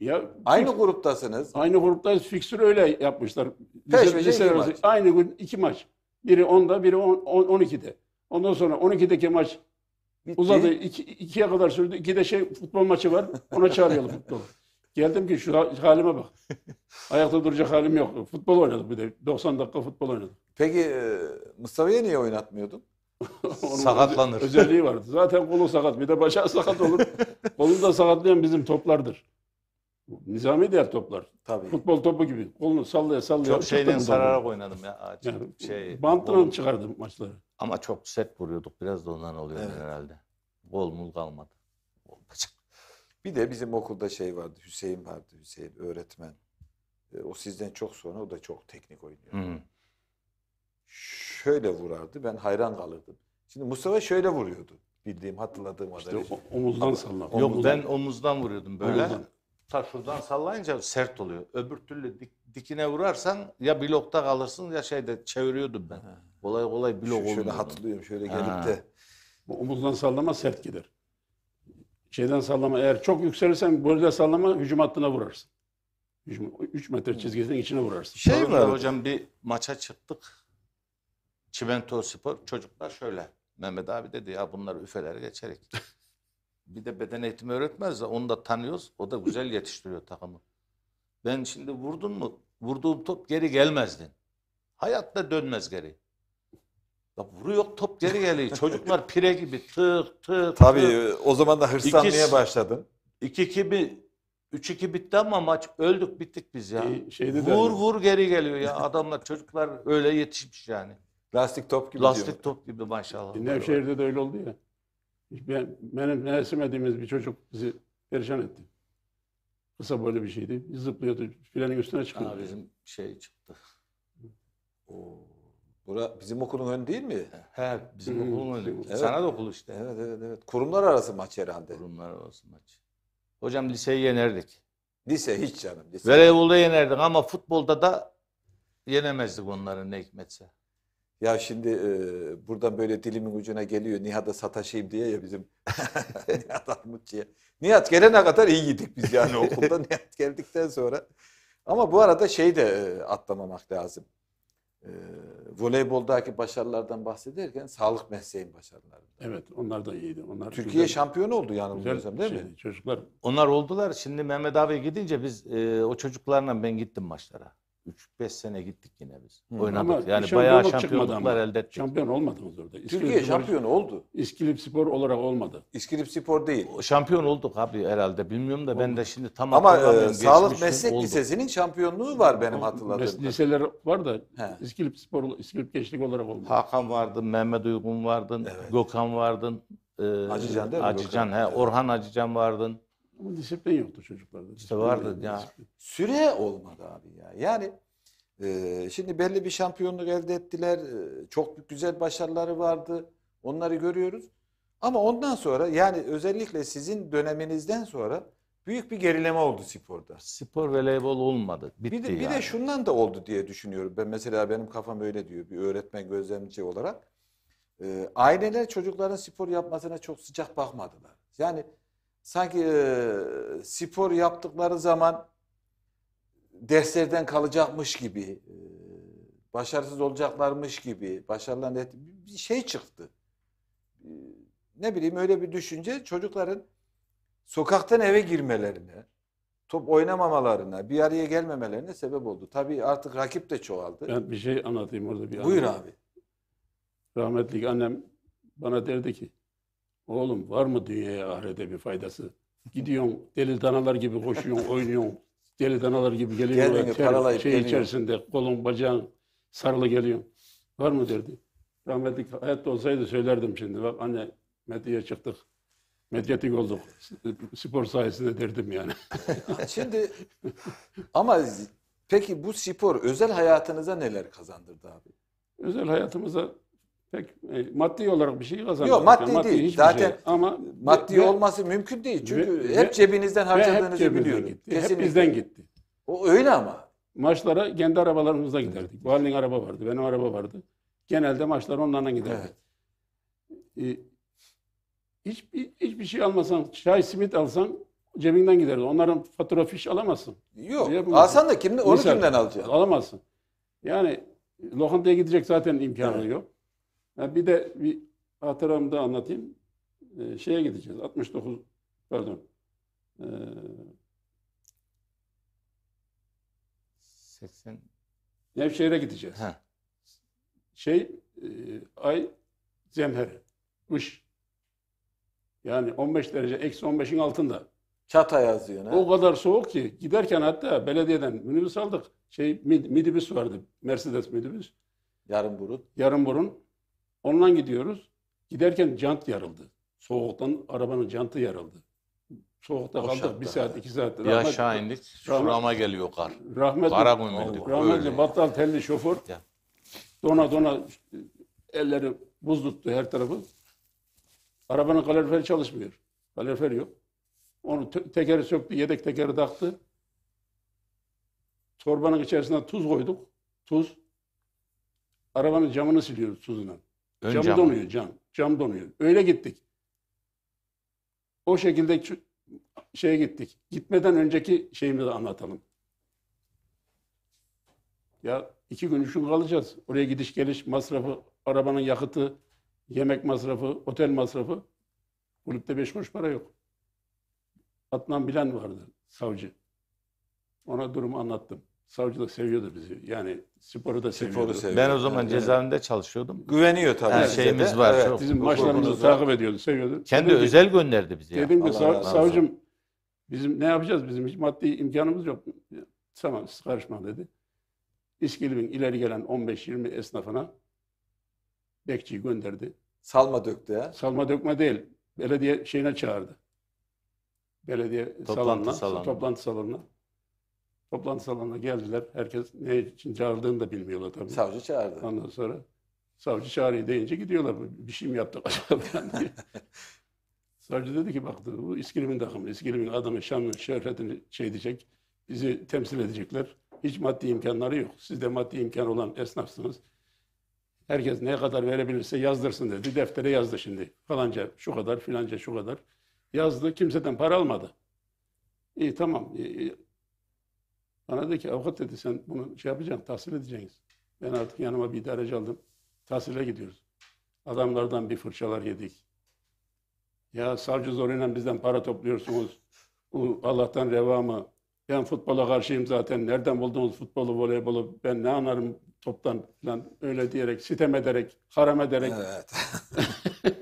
Speaker 2: Ya Aynı fix- gruptasınız. aynı grupta fikstür öyle yapmışlar. Peş peşe iki maç. Aynı gün iki maç. Biri onda biri on- on- 12'de. Ondan sonra 12'deki maç Bitti. Uzadı. İki, ikiye kadar sürdü. İki de şey futbol maçı var. Ona çağırıyorlar [laughs] futbol. Geldim ki şu halime bak. Ayakta duracak halim yok. Futbol oynadım bir de. 90 dakika futbol oynadım. Peki e, Mustafa'ya niye oynatmıyordun? [laughs] Sakatlanır. Özelliği vardı. Zaten kolu sakat. Bir de başa sakat olur. [laughs] Kolunu da sakatlayan bizim toplardır.
Speaker 3: Nizami der toplar. Tabii.
Speaker 2: Futbol topu gibi. Kolunu sallaya sallaya. Çok şeyden sararak oynadım ya. Ağaç. Yani, şey, bantla gol... çıkardım
Speaker 3: maçları. Ama çok sert vuruyorduk. Biraz da ondan oluyor evet. herhalde. Gol mul kalmadı. Bir de bizim okulda şey vardı. Hüseyin
Speaker 1: vardı. Hüseyin öğretmen. E, o sizden çok sonra o da çok teknik oynuyor. Hı. Şöyle vurardı. Ben hayran kalırdım. Şimdi Mustafa şöyle vuruyordu
Speaker 3: bildiğim hatırladığım işte kadarıyla. omuzdan sallam. Yok omuzdan. ben omuzdan vuruyordum böyle. Omuzdan ta şuradan sallayınca sert oluyor. Öbür türlü dik, dikine vurarsan ya blokta kalırsın ya şeyde çeviriyordum ben. Ha. Kolay kolay blok oluyor. Şöyle hatırlıyorum şöyle gelip de. Bu omuzdan
Speaker 2: sallama sert gider. Şeyden sallama eğer çok yükselirsen böyle sallama hücum hattına vurarsın. 3 metre çizgisinin içine vurarsın. Şey mi
Speaker 3: hocam bir maça çıktık. Çimento Spor çocuklar şöyle. Mehmet abi dedi ya bunlar üfeler geçerek bir de beden eğitimi öğretmez de onu da tanıyoruz. O da güzel yetiştiriyor takımı. Ben şimdi vurdun mu vurduğum top geri gelmezdin. Hayatta dönmez geri. Ya vuruyor top geri geliyor. Çocuklar [laughs] pire gibi tık tık Tabii o zaman da hırslanmaya başladın. 2-2 bir 3-2 bitti ama maç öldük bittik biz ya. İyi, vur derdi. vur geri geliyor ya adamlar çocuklar öyle yetişmiş yani. Lastik top gibi Lastik diyor. top gibi maşallah. Nevşehir'de
Speaker 2: de öyle oldu ya. Ben, benim merasimediğimiz bir çocuk bizi perişan etti. Kısa böyle bir şeydi. Biz zıplıyordu. Filenin üstüne çıkıyordu. Ha, bizim
Speaker 1: şey çıktı. O Bura bizim okulun önü değil mi? He, bizim hmm. okulun önü. Evet. Sanat okulu işte. Evet, evet,
Speaker 3: evet. Kurumlar arası maç herhalde. Kurumlar arası maç. Hocam liseyi yenerdik. Lise hiç canım. Lise. Voleybolda yenerdik ama futbolda da yenemezdik onların ne
Speaker 1: hikmetse. Ya şimdi e, buradan böyle dilimin ucuna geliyor Nihat'a sataşayım diye ya bizim [laughs] Nihat Armutçı'ya. Nihat gelene kadar iyi gittik biz yani [laughs] okulda Nihat geldikten sonra. Ama bu arada şey de e, atlamamak lazım. E,
Speaker 3: voleyboldaki başarılardan bahsederken sağlık mesleğin başarıları. Evet onlar da iyiydi. Onlar Türkiye güzel, şampiyon oldu yanılmıyorsam değil mi? Çocuklar Onlar oldular. Şimdi Mehmet abi gidince biz e, o çocuklarla ben gittim maçlara. 3-5 sene gittik yine biz. Hı. Oynadık. Ama yani bayağı şampiyonluklar
Speaker 2: elde ettik. Şampiyon olmadınız orada. İskilip Türkiye Spor, şampiyon
Speaker 3: oldu. İskilip Spor olarak olmadı. İskilip Spor değil. Şampiyon olduk abi herhalde. Bilmiyorum da Olmadı. ben de şimdi tam Ama e, Sağlık Meslek oldu. Lisesi'nin şampiyonluğu var
Speaker 1: benim hatırladığım. Mes-
Speaker 3: Liseler var da He. İskilip Spor, İskilip Gençlik olarak olmadı. Hakan vardı, Mehmet Uygun vardı, Evet. Gökhan vardı. E, Acıcan değil mi Acıcan, he, Orhan Acıcan vardı.
Speaker 1: Ama disiplin yoktu çocuklarda. Disiplin işte vardı ya. Süre olmadı abi ya. Yani e, şimdi belli bir şampiyonluk elde ettiler. E, çok güzel başarıları vardı. Onları görüyoruz. Ama ondan sonra yani özellikle sizin döneminizden sonra büyük bir gerileme oldu sporda.
Speaker 3: Spor ve voleybol olmadı. Bitti bir de, yani. bir de
Speaker 1: şundan da oldu diye düşünüyorum. Ben mesela benim kafam öyle diyor bir öğretmen gözlemci olarak. E, aileler çocukların spor yapmasına çok sıcak bakmadılar. Yani sanki e, spor yaptıkları zaman derslerden kalacakmış gibi, e, başarısız olacaklarmış gibi, başarılan bir şey çıktı. E, ne bileyim öyle bir düşünce çocukların sokaktan eve girmelerine, top oynamamalarına, bir araya gelmemelerine sebep oldu. Tabii artık rakip de çoğaldı. Ben
Speaker 2: bir şey anlatayım orada bir. Buyur anlatayım. abi. Rahmetli annem bana derdi ki Oğlum var mı dünyaya ahirete bir faydası? Gidiyorsun deli danalar gibi koşuyorsun, oynuyorsun. Deli danalar gibi geliyorsun. Kendini ter, paralayıp şey geliyor. içerisinde kolun, bacağın sarılı geliyorsun. Var mı derdi. Rahmetli hayatta olsaydı söylerdim şimdi. Bak anne medyaya çıktık. Medyatik olduk. Spor sayesinde derdim yani. [laughs] şimdi
Speaker 1: ama peki bu spor özel hayatınıza neler kazandırdı abi? Özel hayatımıza Pek e, maddi olarak bir şey kazanmıyor. Yok maddi, maddi değil. Şey zaten şey. ama maddi ve, olması mümkün değil. Çünkü ve, hep cebinizden harcadığınızı hep biliyor. Gitti. Kesinlikle. Hep bizden
Speaker 2: gitti. O öyle ama. Maçlara kendi arabalarımızla giderdik. Valinin araba vardı, benim araba vardı. Genelde maçlar onlarla giderdi. Evet. Ee, hiçbir, hiçbir şey almasan, çay simit alsan cebinden giderdi. Onların fatura fiş alamazsın. Yok. Alsan da kimde? onu Misal, kimden alacaksın? Alamazsın. Yani lokantaya gidecek zaten imkanı evet. yok. Ha, bir de bir hatıramı da anlatayım. Ee, şeye gideceğiz. 69 pardon. Ee, 80 Nevşehir'e gideceğiz. Ha. Şey e, ay zemheri. Iş. Yani 15 derece eksi 15'in altında. Çata yazıyor. O kadar soğuk ki giderken hatta belediyeden minibüs aldık. Şey mid, midibüs vardı. Mercedes midibüs. Yarım burun. Yarım burun. Ondan gidiyoruz. Giderken jant yarıldı. Soğuktan arabanın jantı yarıldı. Soğukta o kaldık bir saat iki saat. Bir rahmet, aşağı indik şurama geliyor kar. Rahmetli, Kara gömüldük. Rahmetli battal telli şoför. Ya. Dona dona elleri buz tuttu her tarafı. Arabanın kaloriferi çalışmıyor. Kalorifer yok. Onu tekeri söktü, yedek tekeri taktı. Torbanın içerisine tuz koyduk. Tuz. Arabanın camını siliyoruz tuzuna. Ön cam, cam donuyor cam. Cam donuyor. Öyle gittik. O şekilde şeye gittik. Gitmeden önceki şeyimizi anlatalım. Ya iki gün, üç kalacağız. Oraya gidiş geliş masrafı, arabanın yakıtı, yemek masrafı, otel masrafı. Kulüpte beş kuruş para yok. Adnan Bilen vardı savcı. Ona durumu anlattım. Savcılık seviyordu bizi. Yani sporu da seviyordu. Ben o zaman yani, cezaevinde çalışıyordum.
Speaker 3: Güveniyor tabii. Her şeyimiz de. var. Evet, çok. bizim maçlarımızı takip ediyordu, seviyordu. Kendi dedim özel gönderdi bizi. Dedim ya. ki sav, savcım
Speaker 2: bizim ne yapacağız bizim hiç maddi imkanımız yok. Tamam karışma dedi. İskilip'in ileri gelen 15-20 esnafına bekçiyi gönderdi. Salma döktü ya. Salma dökme değil. Belediye şeyine çağırdı. Belediye toplantı salonuna, salonu. toplantı salonuna. Toplantı salonuna geldiler. Herkes ne için çağırdığını da bilmiyorlar tabii. Savcı çağırdı. Ondan sonra savcı çağırıyor deyince gidiyorlar. Bir şey mi yaptık acaba [laughs] savcı dedi ki bak bu İskilip'in takımı. İskilip'in adamı, şanını, şöhretini şey edecek. Bizi temsil edecekler. Hiç maddi imkanları yok. Siz de maddi imkan olan esnafsınız. Herkes ne kadar verebilirse yazdırsın dedi. Deftere yazdı şimdi. Falanca şu kadar, filanca şu kadar. Yazdı. Kimseden para almadı. İyi tamam. Bana dedi ki avukat dedi sen bunu şey yapacaksın, tahsil edeceksiniz. Ben artık yanıma bir idareci aldım. Tahsile gidiyoruz. Adamlardan bir fırçalar yedik. Ya savcı zoruyla bizden para topluyorsunuz. Allah'tan reva mı? Ben futbola karşıyım zaten. Nereden buldunuz futbolu, voleybolu? Ben ne anlarım toptan falan öyle diyerek, sitem ederek, haram ederek. Evet. [laughs] hem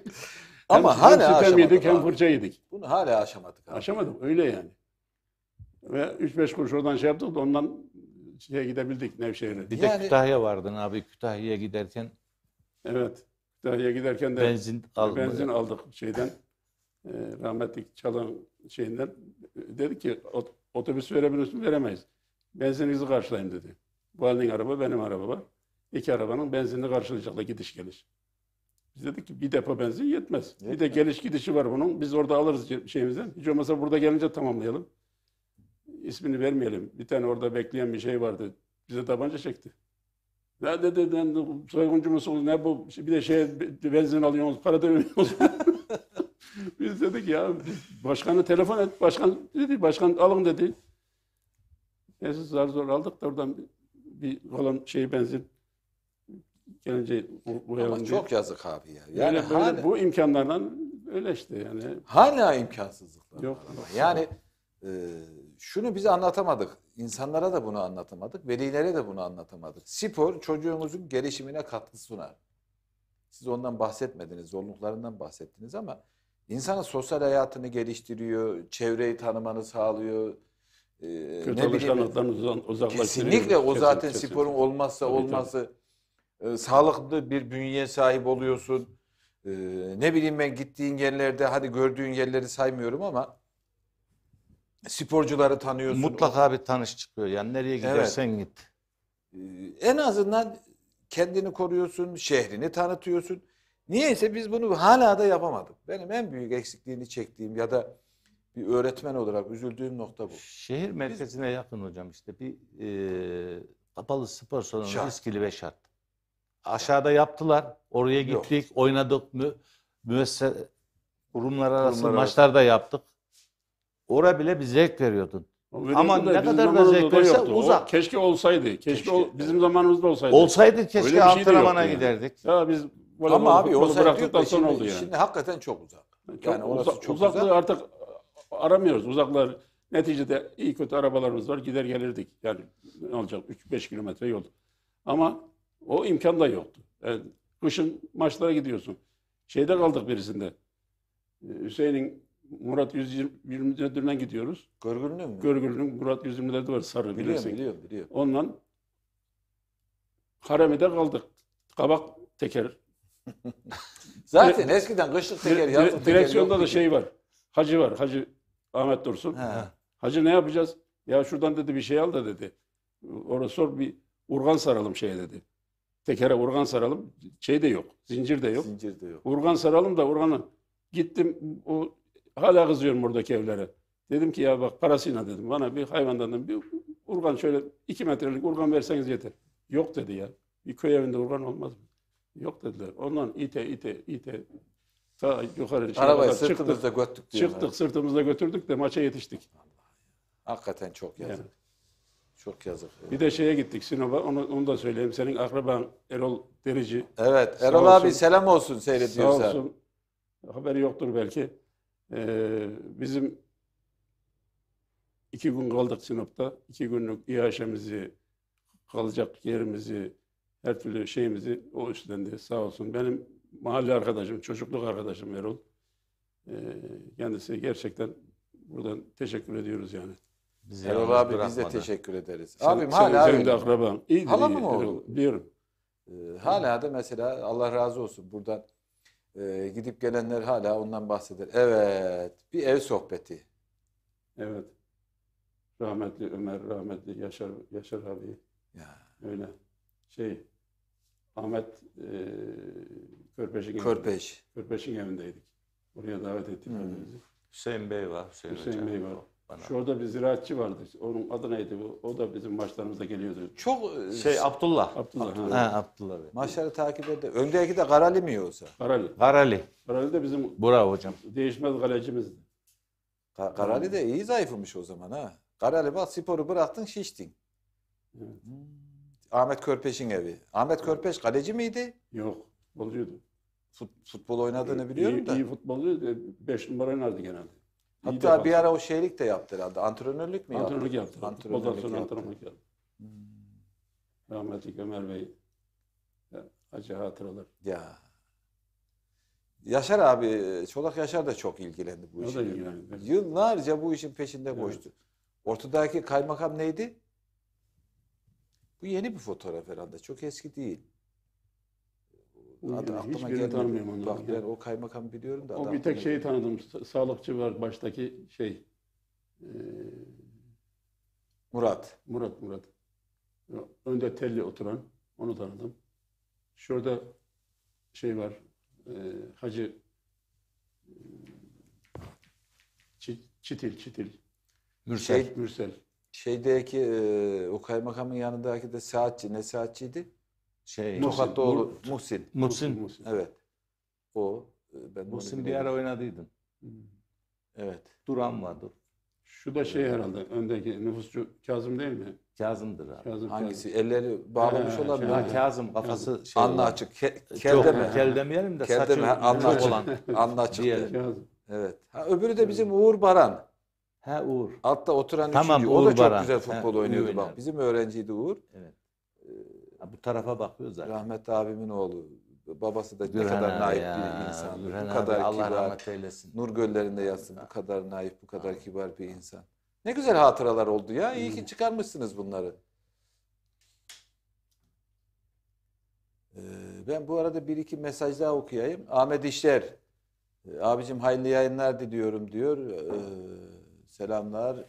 Speaker 2: Ama hala sitem aşamadık. yedik hem fırça yedik. Bunu hala aşamadık. Abi. Aşamadım öyle yani.
Speaker 1: Ve 3-5
Speaker 2: kuruş oradan şey yaptık da ondan şeye gidebildik Nevşehir'e. Bir de Yani-
Speaker 3: Kütahya vardı abi. Kütahya'ya giderken
Speaker 2: Evet. Kütahya'ya giderken de benzin aldı. benzin aldık şeyden. Ee, rahmetli Çalan şeyinden. Dedi ki "Ot- otobüs verebiliyorsun veremeyiz. Benzininizi karşılayın dedi. Bu halinin araba benim araba var. İki arabanın benzinini karşılayacaklar gidiş geliş. Biz dedik ki bir depo benzin yetmez. Bir de geliş gidişi var bunun. Biz orada alırız şeyimizden. Hiç olmazsa burada gelince tamamlayalım ismini vermeyelim. Bir tane orada bekleyen bir şey vardı. Bize tabanca çekti. ne dedi ben soyguncu musunuz ne bu? Bir de şey benzin alıyorsunuz, para da [laughs] biz dedik ya biz başkanı telefon et. Başkan dedi başkan alın dedi. Neyse zar zor aldık da oradan bir olan şey benzin
Speaker 1: gelince koyalım Ama diye. çok yazık abi ya. Yani, yani böyle, hala, bu
Speaker 2: imkanlardan öyle işte
Speaker 1: yani. Hala imkansızlıklar. Yok. Var. Yani ee, şunu bize anlatamadık. İnsanlara da bunu anlatamadık. Velilere de bunu anlatamadık. Spor çocuğunuzun gelişimine katkı sunar. Siz ondan bahsetmediniz, zorluklarından bahsettiniz ama insanın sosyal hayatını geliştiriyor, çevreyi tanımanı sağlıyor. Ee, Kötü ne alışkanlıktan uzaklaştırıyor. Kesinlikle o zaten kesinlikle. sporun olmazsa tabii, olması. Tabii. E, sağlıklı bir bünye sahip oluyorsun. E, ne bileyim ben gittiğin yerlerde, hadi gördüğün yerleri saymıyorum ama sporcuları tanıyorsun. Mutlaka
Speaker 3: bir tanış çıkıyor. Yani nereye gidersen evet. git. Ee,
Speaker 1: en azından kendini koruyorsun, şehrini tanıtıyorsun. Niyeyse biz bunu hala da yapamadık. Benim en büyük eksikliğini çektiğim ya da bir öğretmen olarak üzüldüğüm nokta bu.
Speaker 3: Şehir merkezine biz, yakın hocam işte bir e, kapalı spor salonu şart. riskili ve şart. Aşağıda yaptılar. Oraya gittik, Yok. oynadık mü müesse kurumlar arası Kurumlar maçlar da yaptık. Ora bile bir zevk veriyordun. Veriyordu Ama da ne kadar da zamanımızda zevk verse yoktu. O uzak.
Speaker 2: keşke olsaydı. Keşke, Keşke. ol- bizim zamanımızda olsaydı. Olsaydı keşke Öyle şey antrenmana giderdik. Ya biz voleybolu, Ama abi o bıraktıktan sonra oldu yani. Şimdi hakikaten çok
Speaker 1: uzak.
Speaker 3: Çok Yani orası uza- çok uzaklığı uzak. artık
Speaker 2: aramıyoruz. Uzaklar neticede iyi kötü arabalarımız var. Gider gelirdik. Yani ne olacak 3-5 kilometre yol. Ama o imkan da yoktu. Yani kışın maçlara gidiyorsun. Şeyde kaldık birisinde. Ee, Hüseyin'in Murat 124'ünden gidiyoruz. Görgül'ün mü? Görgül'ün Murat 124'ü var sarı biliyorsun. Biliyorum, biliyorum, Ondan Haremi'de kaldık. Kabak teker.
Speaker 1: [laughs] Zaten Dire- eskiden kışlık teker, Dire- yazlık teker Direksiyonda
Speaker 2: da şey var. Hacı var. Hacı Ahmet Dursun. Ha. Hacı ne yapacağız? Ya şuradan dedi bir şey al da dedi. Orası sor bir urgan saralım şeye dedi. Tekere urgan saralım. Şey de yok. Zincir de yok. Zincir de yok. Urgan saralım da urganı. Gittim o Hala kızıyorum buradaki evlere. Dedim ki ya bak parasıyla dedim. Bana bir hayvandan bir urgan şöyle iki metrelik urgan verseniz yeter. Yok dedi ya. Bir köy evinde urgan olmaz mı? Yok dediler. Ondan ite ite ite ta yukarı şey, Arabayı sırtımızda çıktık, götürdük diyorlar. Çıktık sırtımızda götürdük de maça yetiştik.
Speaker 1: Hakikaten çok yazık. Yani. Çok yazık. Bir
Speaker 2: de şeye gittik Sinop'a onu, onu da söyleyeyim. Senin akraban Erol Derici. Evet Erol abi olsun. selam olsun seyrediyorsa. Sağ olsun. Haberi yoktur belki. Ee, bizim iki gün kaldık sınıfta, iki günlük İHŞ'mizi, kalacak yerimizi, her türlü şeyimizi o üstlendi sağ olsun. Benim mahalle arkadaşım, çocukluk arkadaşım Erol. Ee, kendisi gerçekten buradan teşekkür ediyoruz yani. Bizi Erol abi bırakmadı. biz de teşekkür ederiz. Sen, Abim hala senin de akraban. İyi, hala iyi, mı Erol, biliyorum.
Speaker 1: Ee, hala da mesela Allah razı olsun buradan e, gidip gelenler hala ondan bahseder. Evet, bir ev sohbeti. Evet. Rahmetli Ömer, rahmetli Yaşar, Yaşar abi. Ya. Öyle. Şey,
Speaker 2: Ahmet e, Körpeş'in Körpeş. evinde, Körpeş'in evindeydik. Oraya davet ettiler. Hmm. Hüseyin Bey var. Hüseyin, Hüseyin Bey var. Bana. Şurada bir ziraatçı vardı. Onun adı neydi? bu? O da bizim maçlarımıza geliyordu. Çok e, Şey Abdullah. Abdullah. Abdullah. Ha,
Speaker 1: Abdullah Bey. maçları takip eder. Öndeki de Karali mi yoksa? Karali. Karali. Karali de bizim Bravo hocam. değişmez kalecimizdi. Ka- Karali de iyi zayıflamış o zaman ha. Karali bak sporu bıraktın şiştin. Evet. Hmm. Ahmet Körpeş'in evi. Ahmet Körpeş kaleci miydi? Yok. Futbolcuydu. Fut- futbol oynadığını biliyorum iyi, da. İyi
Speaker 2: futbolcu. Beş numara oynardı genelde. Hatta bir
Speaker 1: ara o şeylik de yaptı herhalde. Antrenörlük mü Antrenörlük yaptı? yaptı. Antrenörlük Ondan sonra yaptı. antrenörlük yaptı. Hmm. Rahmetli Ömer Bey. Ya, e, acı hatıralar. Ya. Yaşar abi, Çolak Yaşar da çok ilgilendi bu işin. Yıllarca bu işin peşinde evet. koştu. Ortadaki kaymakam neydi? Bu yeni bir fotoğraf herhalde. Çok eski değil. Adı yani aklıma gelmiyor. tanımıyorum onları. Bak ben o kaymakam biliyorum da. O bir tek şeyi
Speaker 2: tanıdım. Sağlıkçı var baştaki şey. E, Murat. Murat Murat. Önde telli oturan onu tanıdım. Şurada şey var. E, Hacı e, Çitil Çitil. Mürsel. Şey,
Speaker 1: Mürsel. Şeydeki e, o kaymakamın yanındaki de saatçi. Ne saatçiydi?
Speaker 3: Şey, Muhsin. Muhsin. Muhsin. Muhsin. Muhsin. Evet. O. E, ben Muhsin bir ara oynadıydın. Hmm. Evet. Duran vardı. Şu da şey herhalde öndeki nüfusçu
Speaker 2: Kazım değil mi? Kazım'dır abi. Kazım, Hangisi? Elleri bağlamış He, olan şey, Kazım kafası Kazım. şey. Anla açık. Ke, kel Yok, de Kel saçı deme. [laughs] Anla açık. olan. Anla açık. diyelim. Kazım.
Speaker 1: Evet. Ha, öbürü de bizim Uğur Baran. Ha Uğur. Altta oturan tamam, üçüncü. Uğur o da Baran. çok güzel futbol ha, oynuyordu bak. Bizim öğrenciydi Uğur. Evet. Ha, bu tarafa bakıyor zaten. Rahmetli abimin oğlu. Babası da Gürhan ne kadar naif bir insan. Gürhan bu kadar abi, Allah kibar. rahmet eylesin. Nur göllerinde yatsın. Bu kadar naif, bu kadar kibar bir insan. Ne güzel hatıralar oldu ya. İyi ki çıkarmışsınız bunları. Ee, ben bu arada bir iki mesaj daha okuyayım. Ahmet İşler, ee, abicim hayırlı yayınlar diliyorum diyor. Ee, selamlar.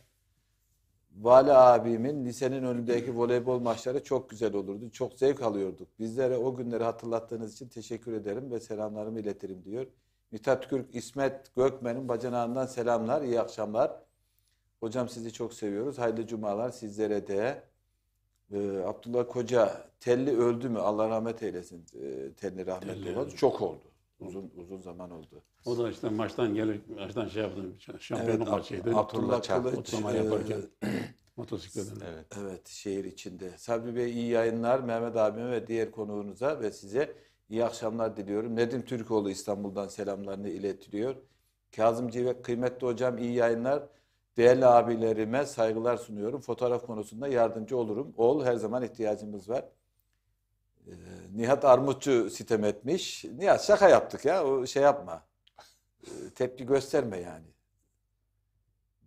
Speaker 1: Vali abimin lisenin önündeki voleybol maçları çok güzel olurdu. Çok zevk alıyorduk. Bizlere o günleri hatırlattığınız için teşekkür ederim ve selamlarımı iletirim diyor. Mithat Kürk, İsmet Gökmen'in bacanağından selamlar, iyi akşamlar. Hocam sizi çok seviyoruz. Hayırlı cumalar sizlere de. Ee, Abdullah Koca telli öldü mü? Allah rahmet eylesin. Ee, telli rahmet oldu. Çok oldu uzun uzun zaman oldu.
Speaker 2: O da işte maçtan gelir,
Speaker 1: maçtan şey yaptım, şampiyonluk evet, maçıydı. Abdullah Kılıç. Kutlama e, yaparken [clears throat] motosikletinde. Evet. evet, şehir içinde. Sabri Bey iyi yayınlar. Mehmet abime ve diğer konuğunuza ve size iyi akşamlar diliyorum. Nedim Türkoğlu İstanbul'dan selamlarını iletiliyor. Kazım Civek, kıymetli hocam iyi yayınlar. Değerli abilerime saygılar sunuyorum. Fotoğraf konusunda yardımcı olurum. Oğul her zaman ihtiyacımız var. Ee, Nihat Armutçu sitem etmiş. Nihat şaka yaptık ya o şey yapma. Ee, tepki gösterme yani.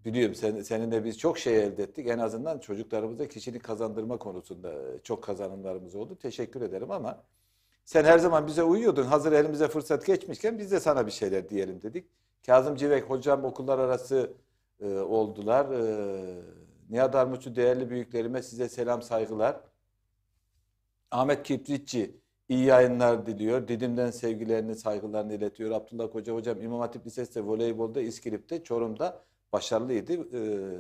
Speaker 1: Biliyorum sen, seninle biz çok şey elde ettik. En azından çocuklarımıza kişilik kazandırma konusunda e, çok kazanımlarımız oldu. Teşekkür ederim ama sen her zaman bize uyuyordun. Hazır elimize fırsat geçmişken biz de sana bir şeyler diyelim dedik. Kazım Civek hocam okullar arası e, oldular. E, Nihat Armutçu değerli büyüklerime size selam saygılar. Ahmet Kiprikçi iyi yayınlar diliyor. Didim'den sevgilerini, saygılarını iletiyor. Abdullah Koca hocam İmam Hatip Lisesi voleybolda, İskilip'te, Çorum'da başarılıydı. Ee,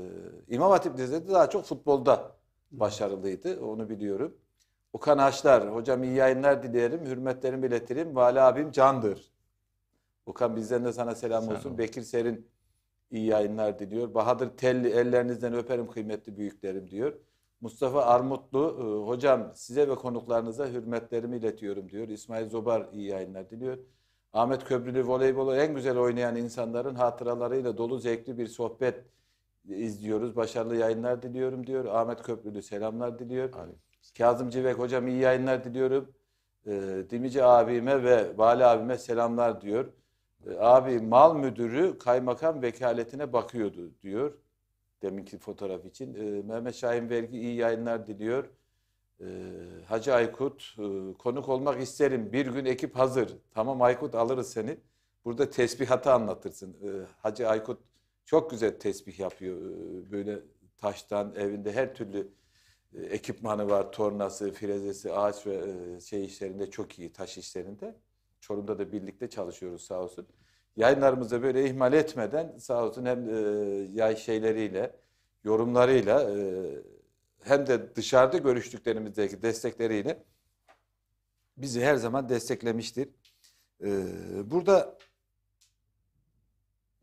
Speaker 1: İmam Hatip Lisesi daha çok futbolda başarılıydı. Onu biliyorum. Okan Haşlar, hocam iyi yayınlar dilerim, hürmetlerimi iletirim. Vali abim candır. Okan bizden de sana selam Sen olsun. Ol. Bekir Serin iyi yayınlar diliyor. Bahadır Telli ellerinizden öperim kıymetli büyüklerim diyor. Mustafa Armutlu, e, hocam size ve konuklarınıza hürmetlerimi iletiyorum diyor. İsmail Zobar iyi yayınlar diliyor. Ahmet Köprülü voleybolu en güzel oynayan insanların hatıralarıyla dolu zevkli bir sohbet izliyoruz. Başarılı yayınlar diliyorum diyor. Ahmet Köprülü selamlar diliyor. Kazım Civek hocam iyi yayınlar diliyorum. E, Dimici abime ve Vali abime selamlar diyor. E, abi mal müdürü kaymakam vekaletine bakıyordu diyor deminki fotoğraf için. E, Mehmet Şahin Vergi iyi yayınlar diliyor. E, Hacı Aykut e, konuk olmak isterim. Bir gün ekip hazır. Tamam Aykut alırız seni. Burada tesbihatı anlatırsın. E, Hacı Aykut çok güzel tesbih yapıyor. E, böyle taştan evinde her türlü e, ekipmanı var. Tornası, frezesi, ağaç ve e, şey işlerinde çok iyi taş işlerinde. Çorum'da da birlikte çalışıyoruz sağ olsun yayınlarımızda böyle ihmal etmeden sağ olsun hem e, yay şeyleriyle, yorumlarıyla e, hem de dışarıda görüştüklerimizdeki destekleriyle bizi her zaman desteklemiştir. E, burada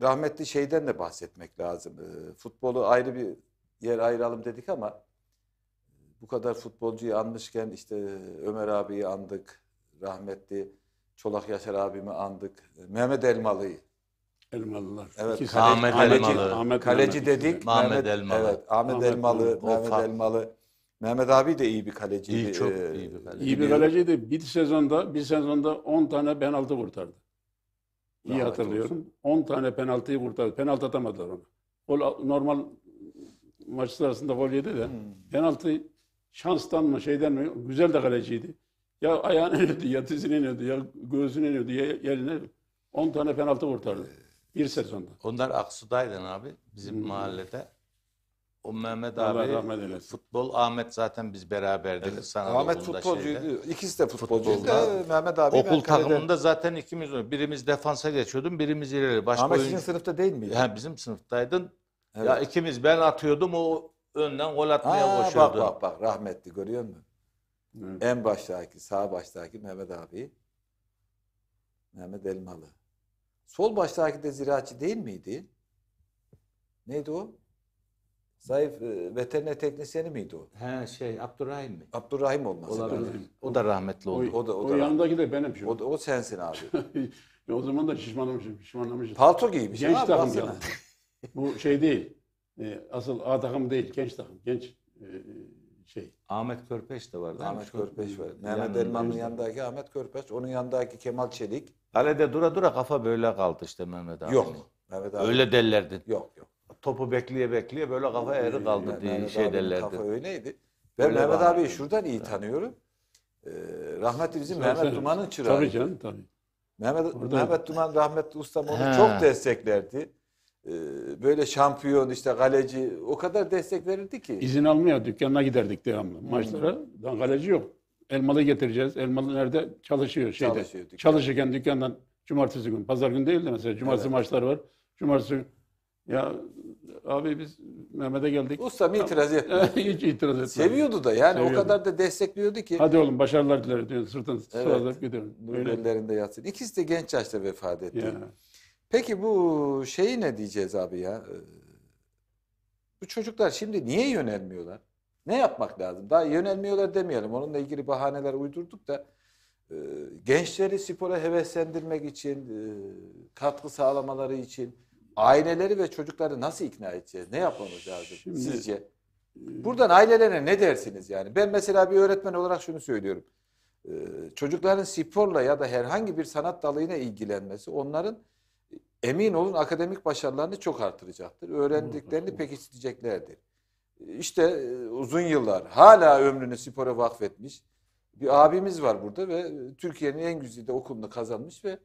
Speaker 1: rahmetli şeyden de bahsetmek lazım. E, futbolu ayrı bir yer ayıralım dedik ama bu kadar futbolcuyu anmışken işte Ömer abiyi andık, rahmetli Çolak Yaşar abimi andık. Mehmet Elmalı'yı. Elmalılar. Evet. İkisi Ahmet kaleci, Elmalı. Ahmet kaleci Mehmet. dedik. Mehmet, Mehmet Elmalı. Evet. Ahmet, Elmalı, Mehmet fark. Elmalı. Mehmet abi de iyi bir kaleciydi. İyi, çok ee, iyi bir kaleci. İyi bir
Speaker 2: kaleciydi. Bir sezonda bir sezonda 10 tane penaltı kurtardı.
Speaker 1: İyi Rahmet hatırlıyorum.
Speaker 2: Olsun. 10 tane penaltıyı kurtardı. Penaltı atamadılar ona. Gol normal maç sırasında gol yedi de hmm. penaltı şanstan mı şeyden mi güzel de kaleciydi. Ya ayağına iniyordu, ya dizine iniyordu, ya göğsüne iniyordu, ya yerine 10 tane penaltı kurtardı. Ee, bir sezonda.
Speaker 3: Onlar Aksu'daydın abi bizim hmm. mahallede. O Mehmet abi futbol Ahmet zaten biz beraberdik. Evet. Sana Ahmet futbolcuydu.
Speaker 1: Şeyde. İkisi de futbolcuydu. Futbolda, Mehmet abi okul takımında
Speaker 3: zaten ikimiz birimiz defansa geçiyordum, birimiz ileri. Başka Ahmet oyuncu... sizin sınıfta değil miydi? Ha, bizim sınıftaydın. Evet. Ya ikimiz ben atıyordum o önden gol atmaya Aa, koşuyordu. Bak
Speaker 1: bak bak rahmetli görüyor musun? Evet. En baştaki, sağ baştaki Mehmet abi. Mehmet Elmalı. Sol baştaki de ziraatçı değil miydi? Neydi o? Zayıf e, veteriner teknisyeni miydi o?
Speaker 3: He şey Abdurrahim mi? Abdurrahim
Speaker 1: olması Olabilir. lazım. O da rahmetli oldu. O da o, o yanındaki de benim şu. O, da- o sensin abi.
Speaker 2: [laughs] o zaman da şişmanlamışım, şişmanlamışım. Palto giymiş. Genç abi, takım baksana. Bu şey değil. E, asıl A takım değil, genç takım. Genç
Speaker 1: e,
Speaker 3: şey. Ahmet Körpeş de vardı. Ahmet Körpeş var. Mehmet Elman'ın
Speaker 1: yanındaki Ahmet Körpeş. Onun yanındaki Kemal Çelik.
Speaker 3: Kalede dura dura kafa böyle kaldı işte Mehmet abi. Yok. Mehmet abi. Öyle derlerdi. Yok yok.
Speaker 1: Topu bekleye bekleye böyle kafa eğri kaldı yani diye Mehmet şey derlerdi. Kafa
Speaker 3: öyleydi. Ben öyle Mehmet abi.
Speaker 1: abiyi şuradan iyi tanıyorum. Ee, rahmetli bizim Zaten, Mehmet Duman'ın çırağı. Tabii canım tabii. Mehmet, Orada. Mehmet Duman rahmetli ustam onu He. çok desteklerdi. Ee, böyle şampiyon işte galeci, o kadar destek verirdi ki. İzin almıyor
Speaker 2: dükkanına giderdik devamlı maçlara.
Speaker 1: Lan galeci yok.
Speaker 2: Elmalı getireceğiz. Elmalı nerede? Çalışıyor şeyde. Çalışıyor dükkan. Çalışırken dükkandan cumartesi gün, pazar gün değildi mesela cumartesi Evet. maçlar var. Cumartesi ya abi biz Mehmet'e geldik. Usta Ustam itiraz etmedi. [laughs] Hiç
Speaker 1: itiraz etmedi. Seviyordu da yani Seviyordu. o kadar da destekliyordu ki. Hadi oğlum başarılar dileriz diyor. Sırtını Evet. sıvazlayıp gidiyorum. Nur ellerinde yatsın. İkisi de genç yaşta vefat etti. Ya. Peki bu şeyi ne diyeceğiz abi ya? Ee, bu çocuklar şimdi niye yönelmiyorlar? Ne yapmak lazım? Daha yönelmiyorlar demeyelim. Onunla ilgili bahaneler uydurduk da e, gençleri spora heveslendirmek için, e, katkı sağlamaları için aileleri ve çocukları nasıl ikna edeceğiz? Ne yapmamız lazım Şimdi, sizce? E, Buradan ailelere ne dersiniz yani? Ben mesela bir öğretmen olarak şunu söylüyorum. Çocukların sporla ya da herhangi bir sanat dalıyla ilgilenmesi onların emin olun akademik başarılarını çok artıracaktır. Öğrendiklerini pekiştireceklerdir. E, işte e, uzun yıllar hala ömrünü spora vakfetmiş bir abimiz var burada ve e, Türkiye'nin en güzide okulunu kazanmış ve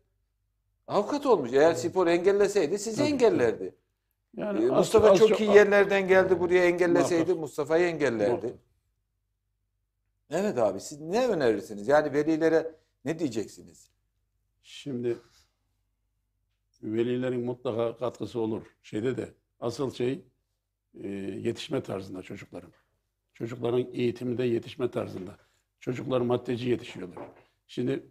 Speaker 1: avukat olmuş. Eğer evet. spor engelleseydi sizi tabii, engellerdi. Yani Mustafa az, çok az, iyi yerlerden geldi yani, buraya engelleseydi Mustafa'yı engellerdi. Muhakkak. Evet abi siz ne önerirsiniz? Yani velilere ne diyeceksiniz? Şimdi
Speaker 2: velilerin mutlaka katkısı olur. Şeyde de asıl şey e, yetişme tarzında çocukların. Çocukların eğitiminde yetişme tarzında. Çocuklar maddeci yetişiyorlar. Şimdi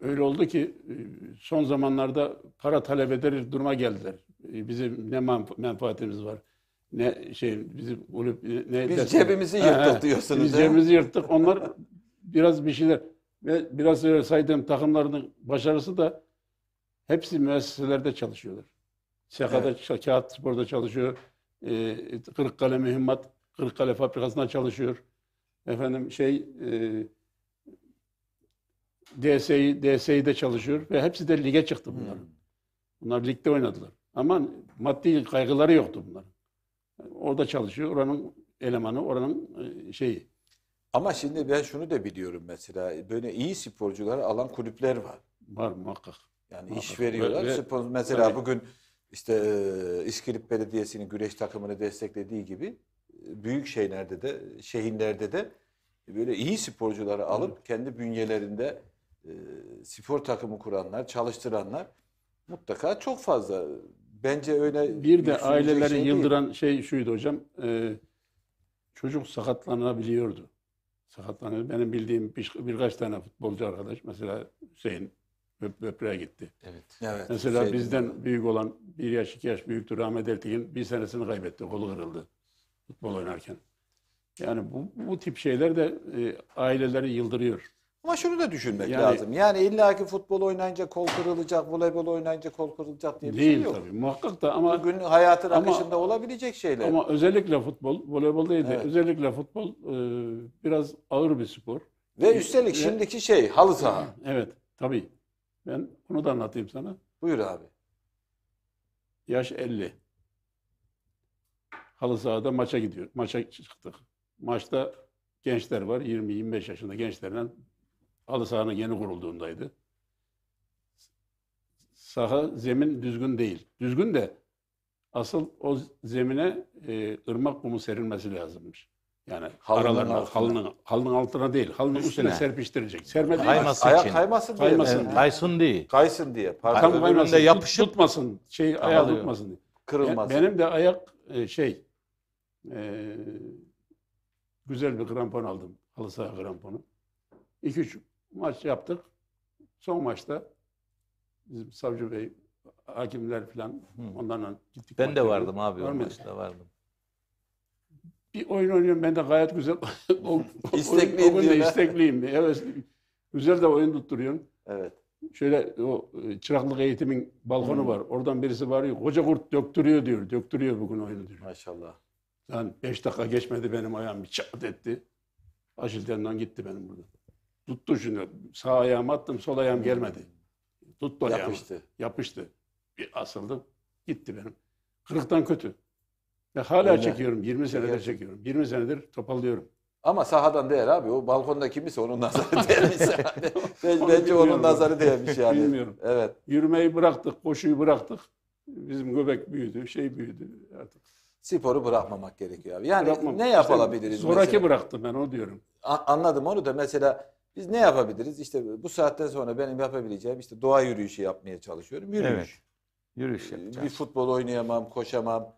Speaker 2: öyle oldu ki e, son zamanlarda para talep eder duruma geldiler. E, bizim ne menfa menfaatimiz var ne şey bizim ne biz dersin? cebimizi yırttık diyorsunuz. Biz cebimizi yırttık. Onlar biraz bir şeyler ve biraz öyle saydığım takımların başarısı da Hepsi müesseselerde çalışıyorlar. SEKA'da, evet. Kağıt Spor'da çalışıyor. E, Kırıkkale Mühimmat, Kırıkkale Fabrikası'nda çalışıyor. Efendim şey e, DSI, DSI'de çalışıyor ve hepsi de lige çıktı bunlar. Hmm. Bunlar ligde oynadılar. Ama maddi kaygıları yoktu bunlar. orada çalışıyor. Oranın elemanı, oranın
Speaker 1: e, şeyi. Ama şimdi ben şunu da biliyorum mesela. Böyle iyi sporcuları alan kulüpler var. Var muhakkak. Yani iş veriyorlar. Ve, Sponsor, mesela öyle. bugün işte e, İskilip Belediyesi'nin güreş takımını desteklediği gibi e, büyük şeylerde de şehirlerde de böyle iyi sporcuları alıp Hı. kendi bünyelerinde e, spor takımı kuranlar, çalıştıranlar mutlaka çok fazla. Bence öyle bir de aileleri şey yıldıran
Speaker 2: değil. şey şuydu hocam. E, çocuk sakatlanabiliyordu. Sakatlanıyor. Benim bildiğim bir, birkaç tane futbolcu arkadaş mesela Hüseyin böpreğe gitti. Evet. evet. Mesela şey bizden gibi. büyük olan bir yaş iki yaş büyüktür Ahmet Ertekin bir senesini kaybetti. Kolu kırıldı futbol oynarken. Yani bu, bu tip şeyler de e, aileleri yıldırıyor.
Speaker 1: Ama şunu da düşünmek yani, lazım. Yani illaki futbol oynayınca kol kırılacak, voleybol oynayınca kol kırılacak diye bir şey değil, şey yok. Değil tabii muhakkak da ama... Bugün hayatın ama, akışında olabilecek şeyler. Ama
Speaker 2: özellikle futbol, voleybol değil evet. özellikle futbol e, biraz ağır bir spor. Ve üstelik e, şimdiki şey halı saha. Evet tabii. Ben bunu da anlatayım sana. Buyur abi. Yaş 50. Halı sahada maça gidiyor. Maça çıktık. Maçta gençler var. 20-25 yaşında gençlerden. halı sahanın yeni kurulduğundaydı. Saha zemin düzgün değil. Düzgün de asıl o zemine e, ırmak kumu serilmesi lazımmış. Yani halının aralarına, altına. halının, halının altına değil, halının üstüne, üstüne serpiştirecek. Serme değil. Kaymasın Ayak için. kaymasın diye. Kaymasın diye. Kaysun değil. Kaysın diye. Pardon. Tam yapışıp, tutmasın, şey, ayağı tutmasın diye. Kırılmasın. Yani benim de ayak e, şey, e, güzel bir krampon aldım. Halı saha kramponu. İki üç maç yaptık. Son maçta bizim Savcı Bey, hakimler falan onlarla gittik. Ben de vardım abi o maçta vardım bir oyun oynuyorum ben de gayet güzel. [laughs] o, istekliyim o, o gün de istekliyim, hevesliyim. Güzel de oyun tutturuyorum. Evet. Şöyle o e, çıraklık eğitimin balkonu hmm. var. Oradan birisi bağırıyor. Koca kurt döktürüyor diyor. Döktürüyor bugün oyunu diyor. Maşallah. Yani beş dakika geçmedi benim ayağım bir çat etti. Aşilden'den gitti benim burada. Tuttu şimdi, Sağ ayağımı attım, sol ayağım gelmedi. Tuttu ayağımı. Yapıştı. Yapıştı. Bir asıldım. Gitti benim. Kırıktan kötü. Ya hala Öyle. çekiyorum. 20 senedir Çeker. çekiyorum. 20 senedir
Speaker 1: topallıyorum. Ama sahadan değer abi. O balkonda kimse onun nazarı [laughs] değmiş. yani. Bence onun nazarı değmiş yani. Bilmiyorum. Evet. Yürümeyi bıraktık, koşuyu bıraktık. Bizim
Speaker 2: göbek büyüdü, şey büyüdü artık. Sporu bırakmamak gerekiyor abi. Yani Bırakmam. ne yapabiliriz? İşte,
Speaker 1: zoraki mesela? bıraktım ben o diyorum. A- anladım onu da mesela biz ne yapabiliriz? İşte bu saatten sonra benim yapabileceğim işte doğa yürüyüşü yapmaya çalışıyorum. Yürüyüş. Evet.
Speaker 3: Yürüyüş ee, yapacağız. Bir
Speaker 1: futbol oynayamam, koşamam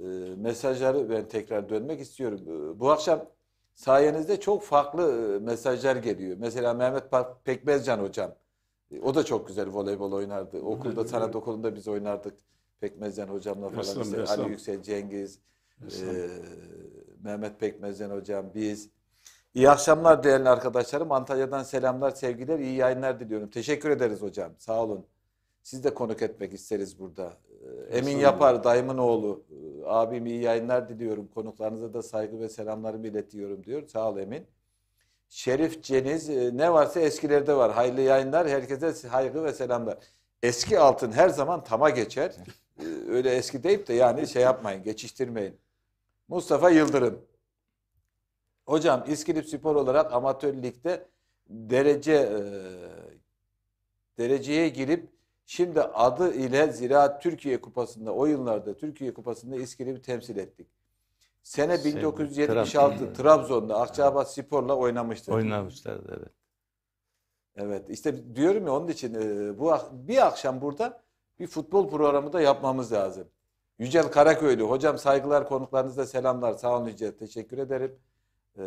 Speaker 1: e, mesajları ben tekrar dönmek istiyorum. E, bu akşam sayenizde çok farklı e, mesajlar geliyor. Mesela Mehmet Pekmezcan hocam. E, o da çok güzel voleybol oynardı. Okulda sanat okulunda biz oynardık. Pekmezcan hocamla falan. Eslam, işte, eslam. Ali Yüksel Cengiz, e, Mehmet Pekmezcan hocam, biz. İyi akşamlar değerli arkadaşlarım. Antalya'dan selamlar, sevgiler, iyi yayınlar diliyorum. Teşekkür ederiz hocam. Sağ olun. Siz de konuk etmek isteriz burada. Ee, Emin Yapar, dayımın oğlu. Ee, abim iyi yayınlar diliyorum. Konuklarınıza da saygı ve selamlarımı iletiyorum diyor. Sağ ol Emin. Şerif Ceniz e, ne varsa eskilerde var. Hayırlı yayınlar. Herkese saygı ve selamlar. Eski altın her zaman tama geçer. Ee, öyle eski deyip de yani şey yapmayın, geçiştirmeyin. Mustafa Yıldırım. Hocam İskilip Spor olarak amatör ligde derece e, dereceye girip Şimdi adı ile Ziraat Türkiye Kupası'nda o yıllarda Türkiye Kupası'nda İskilip'i temsil ettik. Sene 1976 Trabzon. Trabzon'da Akçaabat Spor'la oynamıştı. Oynamışlardı evet. Evet işte diyorum ya onun için e, bu bir akşam burada bir futbol programı da yapmamız lazım. Yücel Karaköylü hocam saygılar konuklarınızda selamlar sağ olun Yücel teşekkür ederim. E,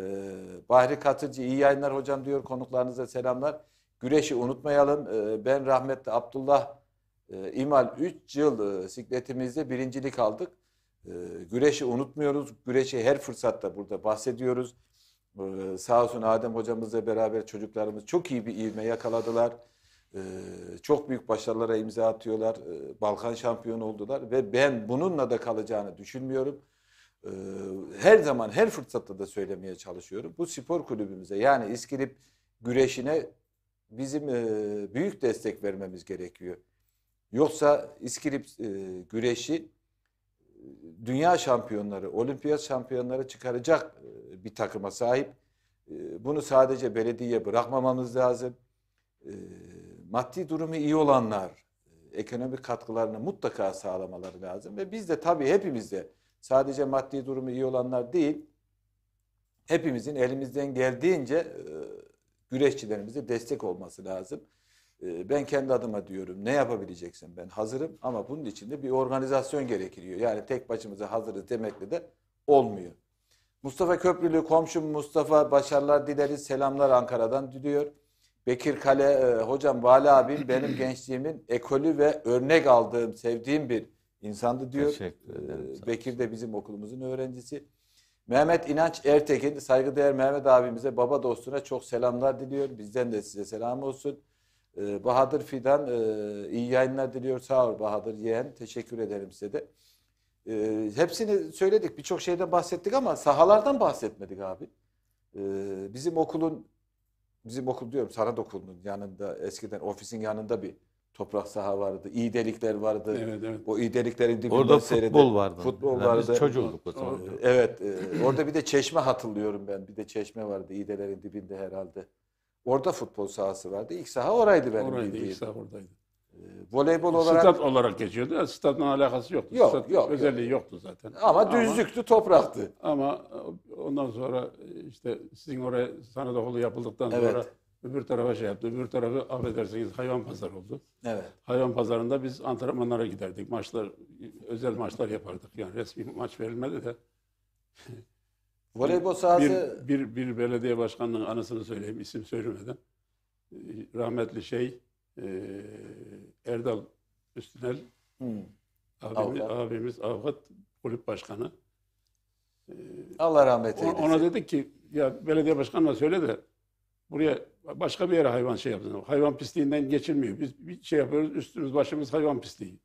Speaker 1: Bahri Katıcı iyi yayınlar hocam diyor konuklarınıza selamlar. Güreşi unutmayalım. Ee, ben rahmetli Abdullah e, İmal 3 yıl e, sikletimizde birincilik aldık. Ee, güreşi unutmuyoruz. Güreşi her fırsatta burada bahsediyoruz. Ee, sağ olsun Adem hocamızla beraber çocuklarımız çok iyi bir ivme yakaladılar. Çok büyük başarılara imza atıyorlar. Balkan şampiyonu oldular ve ben bununla da kalacağını düşünmüyorum her zaman her fırsatta da söylemeye çalışıyorum. Bu spor kulübümüze yani İskilip güreşine bizim e, büyük destek vermemiz gerekiyor. Yoksa İskilip e, güreşi e, dünya şampiyonları, olimpiyat şampiyonları çıkaracak e, bir takıma sahip. E, bunu sadece belediye bırakmamamız lazım. E, maddi durumu iyi olanlar e, ekonomik katkılarını mutlaka sağlamaları lazım ve biz de tabii hepimiz de sadece maddi durumu iyi olanlar değil hepimizin elimizden geldiğince e, güreşçilerimize destek olması lazım. Ee, ben kendi adıma diyorum ne yapabileceksin ben hazırım ama bunun için de bir organizasyon gerekiyor. Yani tek başımıza hazırız demekle de olmuyor. Mustafa Köprülü komşum Mustafa başarılar dileriz selamlar Ankara'dan diliyor. Bekir Kale e, hocam Vali abim benim [clears throat] gençliğimin ekolü ve örnek aldığım sevdiğim bir insandı diyor. Teşekkür ederim. Ee, Bekir de bizim okulumuzun öğrencisi. Mehmet İnanç Ertekin, saygıdeğer Mehmet abimize, baba dostuna çok selamlar diliyor. Bizden de size selam olsun. Ee, Bahadır Fidan e, iyi yayınlar diliyor. Sağ ol Bahadır yeğen. Teşekkür ederim size de. Ee, hepsini söyledik. Birçok şeyden bahsettik ama sahalardan bahsetmedik abi. Ee, bizim okulun, bizim okul diyorum sanat okulunun yanında eskiden ofisin yanında bir toprak saha vardı, iyi delikler vardı. Evet, evet. O iyi deliklerin dibinde Orada futbol vardı. Futbol Yani vardı. Biz çocukluk o zaman. Evet, e, orada bir de çeşme hatırlıyorum ben. Bir de çeşme vardı İdelerin dibinde herhalde. Orada futbol sahası vardı. İlk saha oraydı benim Oraydı, bildiğim. saha oradaydı. E, voleybol olarak Stat
Speaker 2: olarak geçiyordu. ya, alakası yoktu. Yok, Stat yok, özelliği yoktu zaten. ama düzlüktü, topraktı. Ama ondan sonra işte sizin oraya Sanat Okulu yapıldıktan Evet. sonra Öbür tarafa şey yaptı. Öbür tarafı affedersiniz hayvan pazarı oldu. Evet. Hayvan pazarında biz antrenmanlara giderdik. Maçlar, özel maçlar yapardık. Yani resmi maç verilmedi de.
Speaker 1: [laughs] Voleybol sahası...
Speaker 2: Bir, bir, bir belediye başkanının anısını söyleyeyim isim söylemeden. Ee, rahmetli şey e, Erdal Üstünel hmm. abimiz, avukat. abimiz avukat kulüp başkanı. E, Allah rahmet eylesin. Ona, ona dedik ki ya belediye başkanına söyle de buraya Başka bir yere hayvan şey yaptı. Hayvan pisliğinden geçilmiyor. Biz bir şey yapıyoruz, üstümüz başımız hayvan pisliği.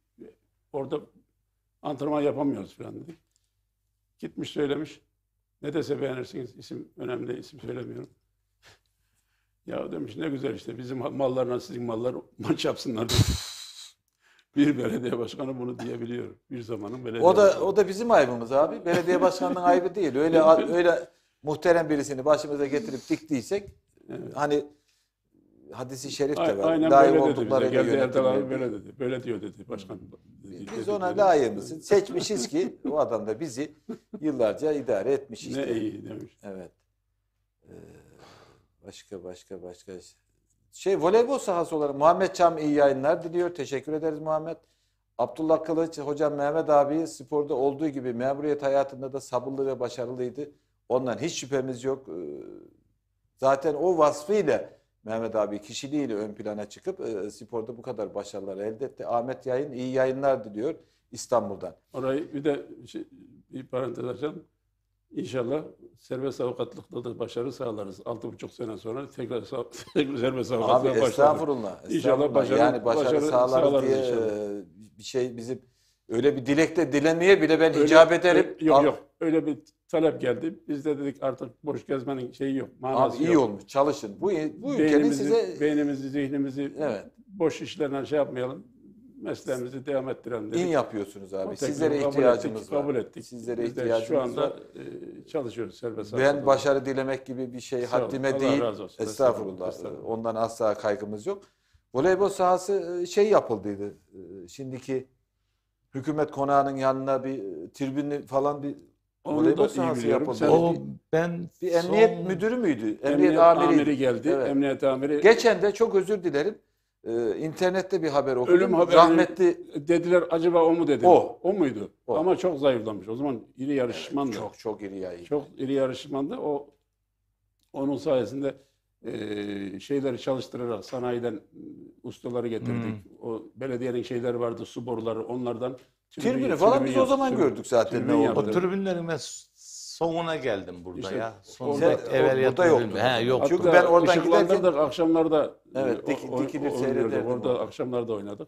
Speaker 2: Orada antrenman yapamıyoruz falan dedik. Gitmiş söylemiş. Ne dese beğenirsiniz, isim önemli, isim söylemiyorum. [laughs] ya demiş ne güzel işte bizim mallarla sizin mallar [laughs] maç yapsınlar [laughs] Bir belediye başkanı bunu diyebiliyor. Bir zamanın belediye O da başkanı.
Speaker 1: o da bizim ayıbımız abi. Belediye başkanının ayıbı değil. Öyle öyle muhterem birisini başımıza getirip diktiysek Evet. Hani hadisi şerif de var. Aynen Layık oldukları dedi Geldi abi
Speaker 2: böyle dedi. Böyle diyor dedi başkan. Dedi,
Speaker 1: Biz dedi, ona dedi. layığımızı seçmişiz ki o adam da bizi yıllarca idare etmiş işte. Ne iyi demiş. Evet. Ee, başka başka başka şey voleybol sahası olarak Muhammed Çam iyi yayınlar diliyor. Teşekkür ederiz Muhammed. Abdullah Kılıç hocam Mehmet abi sporda olduğu gibi memuriyet hayatında da sabırlı ve başarılıydı. Ondan hiç şüphemiz yok. Ee, Zaten o vasfıyla Mehmet abi kişiliğiyle ön plana çıkıp e, e, sporda bu kadar başarılar elde etti. Ahmet Yayın iyi yayınlar diliyor İstanbul'dan.
Speaker 2: Orayı bir de şey, bir parantez açalım. İnşallah serbest avukatlıkta da başarı sağlarız. Altı buçuk sene sonra tekrar, [laughs] tekrar serbest avukatlığa başlarız. Abi estağfurullah.
Speaker 1: İnşallah başarı, yani başarı, başarı sağlarız, sağlarız diye inşallah. E, bir şey bizim Öyle bir dilekle dilemeye bile ben öyle, icap ederim. Yok yok öyle bir talep geldi. Biz de dedik artık
Speaker 2: boş gezmenin şeyi yok. Manası Abi iyi olmuş çalışın. Bu, bu ülkenin size... Beynimizi, zihnimizi evet. boş işlerle şey yapmayalım mesleğimizi devam ettirelim. dedik. İyi yapıyorsunuz abi. O Sizlere ihtiyacımız ettik, var. Kabul ettik. Sizlere Biz ihtiyacımız şu anda var.
Speaker 1: E, çalışıyoruz serbest Ben aslında. başarı dilemek gibi bir şey Sağ haddime Allah değil. Razı olsun. Estağfurullah. Estağfurullah. Ondan asla kaygımız yok. Voleybol sahası e, şey yapıldıydı. E, şimdiki hükümet konağının yanına bir e, tribünü falan bir Orayı da iyi o ben bir emniyet son... müdürü müydü? Emniyet, emniyet amiri, geldi. Evet. Emniyet amiri. Geçen de çok özür dilerim. Ee, internette bir haber okudum. Ölüm haberi rahmetli dediler acaba o mu dedim? O. O
Speaker 2: muydu? O. Ama çok zayıflamış. O zaman iri yarışmandı. Evet, çok çok iri yayı. Çok iri yarışmandı. O onun sayesinde ee, şeyleri çalıştırarak sanayiden ıı, ustaları getirdik. Hmm. O belediyenin şeyleri vardı, su boruları onlardan tribün, Tribünü falan
Speaker 3: biz o zaman tribün, gördük zaten tribün ne oldu. O tribünlerin ben sonuna geldim burada işte, ya. Sonunda evvel burada yoktu. He, yok. Çünkü ben oradan giderken da akşamlarda evet, e, dik, dikilir
Speaker 2: seyrederdim. Orada onu. akşamlarda oynadık.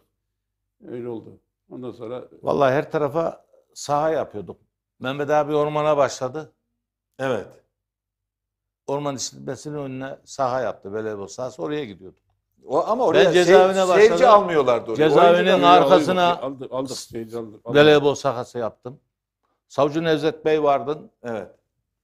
Speaker 2: Öyle oldu. Ondan sonra
Speaker 3: vallahi her tarafa saha yapıyorduk. Mehmet abi ormana başladı. Evet orman işletmesinin önüne saha yaptı voleybol sahası oraya gidiyordu. O, ama oraya ben cezaevine sev, başladım. Seyirci almıyorlardı oraya. Cezaevinin arkasına
Speaker 2: aldık, aldık, seyirci aldık,
Speaker 3: aldık. voleybol sahası yaptım. Savcı Nevzet Bey vardın. Evet.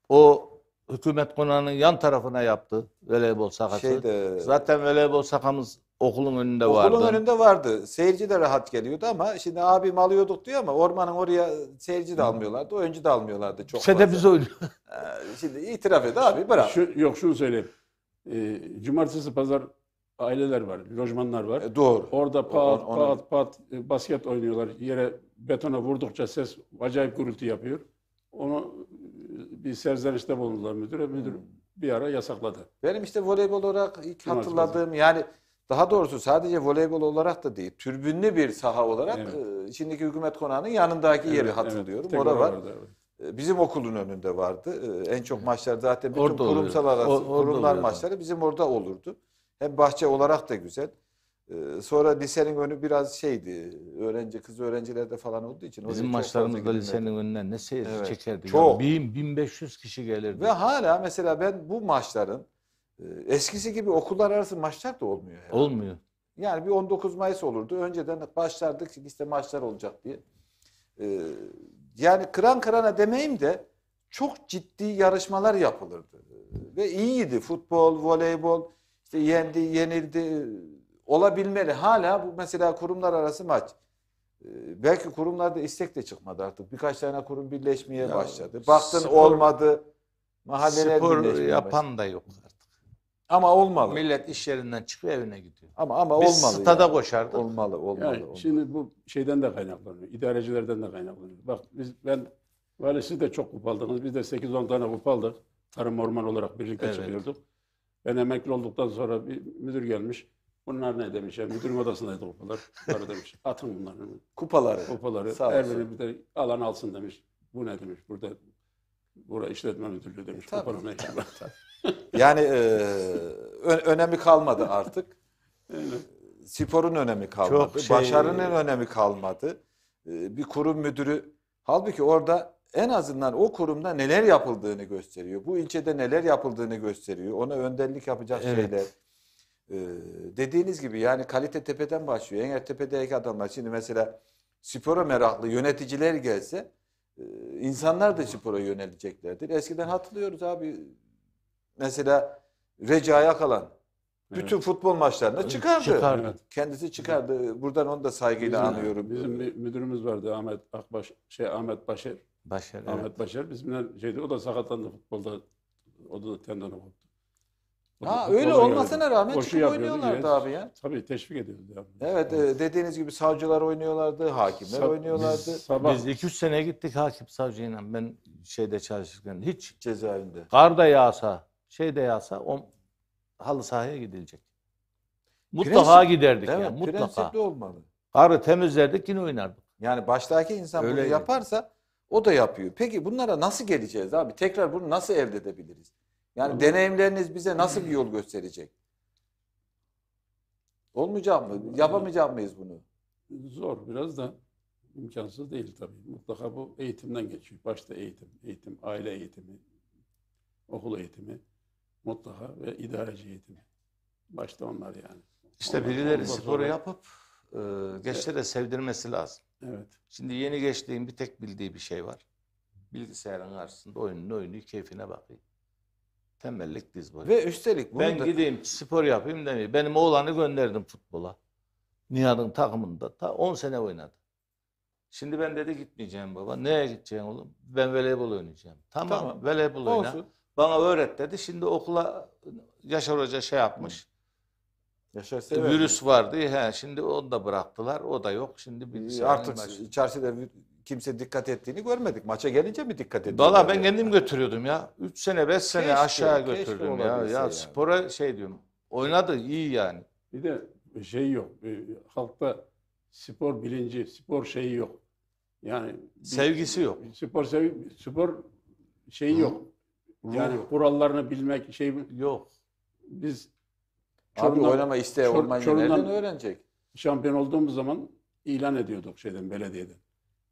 Speaker 3: O hükümet konağının yan tarafına yaptı voleybol sahası. Şeyde, Zaten voleybol sahamız Okulun önünde Okulun vardı. Okulun
Speaker 1: önünde vardı. Seyirci de rahat geliyordu ama şimdi abim alıyorduk diyor ama ormanın oraya seyirci de almıyorlardı. Oyuncu da almıyorlardı çok Sen şey fazla. biz öyle. Ee, şimdi itiraf et
Speaker 3: abi bırak. Şu,
Speaker 2: yok şunu söyleyeyim. Ee, cumartesi pazar aileler var, lojmanlar var. E, doğru. Orada pat On, pat pat e, basket oynuyorlar. Yere betona vurdukça ses acayip gürültü yapıyor. Onu e, bir serzenişte bulundular müdüre. Müdür
Speaker 1: hmm. bir ara yasakladı. Benim işte voleybol olarak ilk hatırladığım yani daha doğrusu sadece voleybol olarak da değil, türbünlü bir saha olarak evet. E, içindeki hükümet konağının yanındaki evet, yeri hatırlıyorum. Evet, Orada var. Orada, e, Bizim okulun önünde vardı. E, en çok maçlar zaten bütün orada kurumsal oluyor. arası, o, kurumlar oluyor. maçları bizim orada olurdu. Hem bahçe olarak da güzel. Sonra lisenin önü biraz şeydi. Öğrenci kız de falan olduğu için. Bizim maçlarımızda lisenin
Speaker 3: önünden ne seyir evet, çekerdi. Çok. Yani 1500 kişi gelirdi.
Speaker 1: Ve hala mesela ben bu maçların ee, eskisi gibi okullar arası maçlar da olmuyor. Yani. Olmuyor. Yani bir 19 Mayıs olurdu. Önceden başlardık işte maçlar olacak diye. Ee, yani kıran kırana demeyim de çok ciddi yarışmalar yapılırdı. Ee, ve iyiydi futbol, voleybol, işte yendi, yenildi olabilmeli. Hala bu mesela kurumlar arası maç. belki kurumlarda istek de çıkmadı
Speaker 3: artık. Birkaç tane kurum birleşmeye ya, başladı. Baktın spor, olmadı. Mahalleler spor yapan da yok. Ama olmalı. Millet iş yerinden çıkıyor evine gidiyor. Ama ama Biz olmalı. stada koşardık. Olmalı, olmalı, Yani olmalı.
Speaker 2: şimdi bu şeyden de kaynaklanıyor. İdarecilerden de kaynaklanıyor. Bak biz ben vali siz de çok kupaldınız, Biz de 8-10 tane kup aldık. Tarım orman olarak birlikte Evet. çıkıyorduk. Ben emekli olduktan sonra bir müdür gelmiş. Bunlar ne demiş? Yani müdürün odasındaydı kupalar. Bunları demiş. Atın bunları. Kupaları. Kupaları. Sağ olsun. Ermeni bir de alan alsın demiş. Bu ne demiş? Burada Bura işletme müdürlüğü demiş. Tabii, Kupanın ne işi
Speaker 1: yani e, önemi kalmadı artık. Sporun önemi kalmadı. Çok şey... Başarının önemi kalmadı. E, bir kurum müdürü halbuki orada en azından o kurumda neler yapıldığını gösteriyor. Bu ilçede neler yapıldığını gösteriyor. Ona önderlik yapacak evet. şeyler. Ee, dediğiniz gibi yani kalite tepeden başlıyor. En Eğer tepedeki adamlar şimdi mesela spora meraklı yöneticiler gelse e, insanlar da spora yöneleceklerdir. Eskiden hatırlıyoruz abi mesela recaya kalan bütün futbol maçlarında çıkardı. Çıkardı. Kendisi çıkardı. Buradan onu da saygıyla Bizim- anıyorum. Bizim mü- müdürümüz vardı Ahmet Akbaş
Speaker 2: şey Ahmet Başer. Başer Ahmet evet. Başer bizimle şeydi o da sakatlandı futbolda. O da tendonu koptu. Ha futbola öyle geldi. olmasına rağmen Koşu çıkıp yapıyordu, oynuyorlardı yes. abi ya. Tabii teşvik ediyordu ya. Evet e,
Speaker 1: dediğiniz gibi savcılar oynuyorlardı, hakimler Sa- oynuyorlardı Biz
Speaker 3: sabah Biz 2-3 sene gittik hakim Savcı'yla ben şeyde çalışırken. Hiç cezaevinde. kar da yağsa şeyde yağsa o halı sahaya gidilecek. Mutlaka Prensip, giderdik ya. Mi? Mutlaka. Prensipli olmalı. Karı temizlerdik yine oynardık. Yani baştaki insan Öyle bunu
Speaker 1: yaparsa o da yapıyor. Peki bunlara nasıl geleceğiz abi? Tekrar bunu nasıl elde edebiliriz? Yani Olur. Ee, deneyimleriniz bize nasıl bir yol gösterecek? Olmayacak mı? Ee, Yapamayacak mıyız bunu? Zor biraz da imkansız değil tabii.
Speaker 2: Mutlaka bu eğitimden geçiyor. Başta eğitim, eğitim, aile eğitimi, okul eğitimi mutlaka
Speaker 3: ve idareci
Speaker 2: eğitimi. Başta onlar yani.
Speaker 3: İşte onlar, birileri sporu sonra... yapıp e, gençlere de sevdirmesi lazım. Evet. Şimdi yeni geçtiğim bir tek bildiği bir şey var. Bilgisayarın karşısında oyununu oynuyor, keyfine bakayım. Tembellik diz boyu. Ve üstelik bunu ben da... gideyim spor yapayım demiyor. Benim oğlanı gönderdim futbola. Nihan'ın takımında. Ta 10 sene oynadı. Şimdi ben dedi gitmeyeceğim baba. Neye gideceğim oğlum? Ben voleybol oynayacağım. Tamam, tamam. voleybol oyna. Olsun. Bana öğret dedi. Şimdi okula Yaşar Hoca şey yapmış. Yaşar Sever. Virüs vardı. He, şimdi onu da bıraktılar. O da yok. Şimdi bir şey artık başladı. içerisinde kimse dikkat ettiğini görmedik. Maça gelince mi dikkat ettiler? Valla ben kendim götürüyordum ya. 3 sene 5 sene keşke, aşağı götürdüm ya. Ya yani. spora şey diyorum. Oynadı iyi yani. Bir de şey
Speaker 2: yok. E, halkta spor bilinci, spor şeyi yok. Yani sevgisi yok. Spor sevgi spor şeyi Hı. yok. Yani Ruhu. kurallarını bilmek şey Yok. biz Abi Çorum'dan- oynama isteği Çor- Çorum'dan- nereden öğrenecek? şampiyon olduğumuz zaman ilan ediyorduk şeyden belediyeden.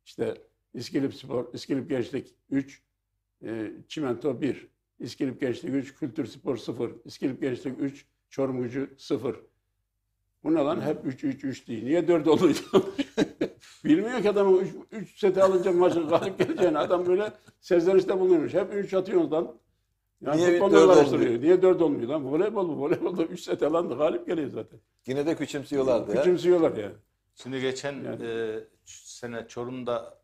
Speaker 2: İşte İskilip Spor, İskilip Gençlik 3, e, Çimento 1, İskilip Gençlik 3, Kültür Spor 0, İskilip Gençlik 3, Çorum Gücü 0. Bu ne lan? Hep 3 3 3 değil. Niye 4 oluyor? [laughs] Bilmiyor ki adamın 3 seti alınca maçın galip geleceğini. Adam böyle sezlenişte bulunuyormuş. Hep 3 atıyoruz lan.
Speaker 3: Yani Niye bir dört olmuyor?
Speaker 2: Niye dört olmuyor lan? Voleybol mu? Voleybolda üç set alandı. Galip geliyor zaten. Yine de küçümsüyorlardı. Ya. Küçümsüyorlar
Speaker 3: yani. Şimdi geçen yani. e, sene Çorum'da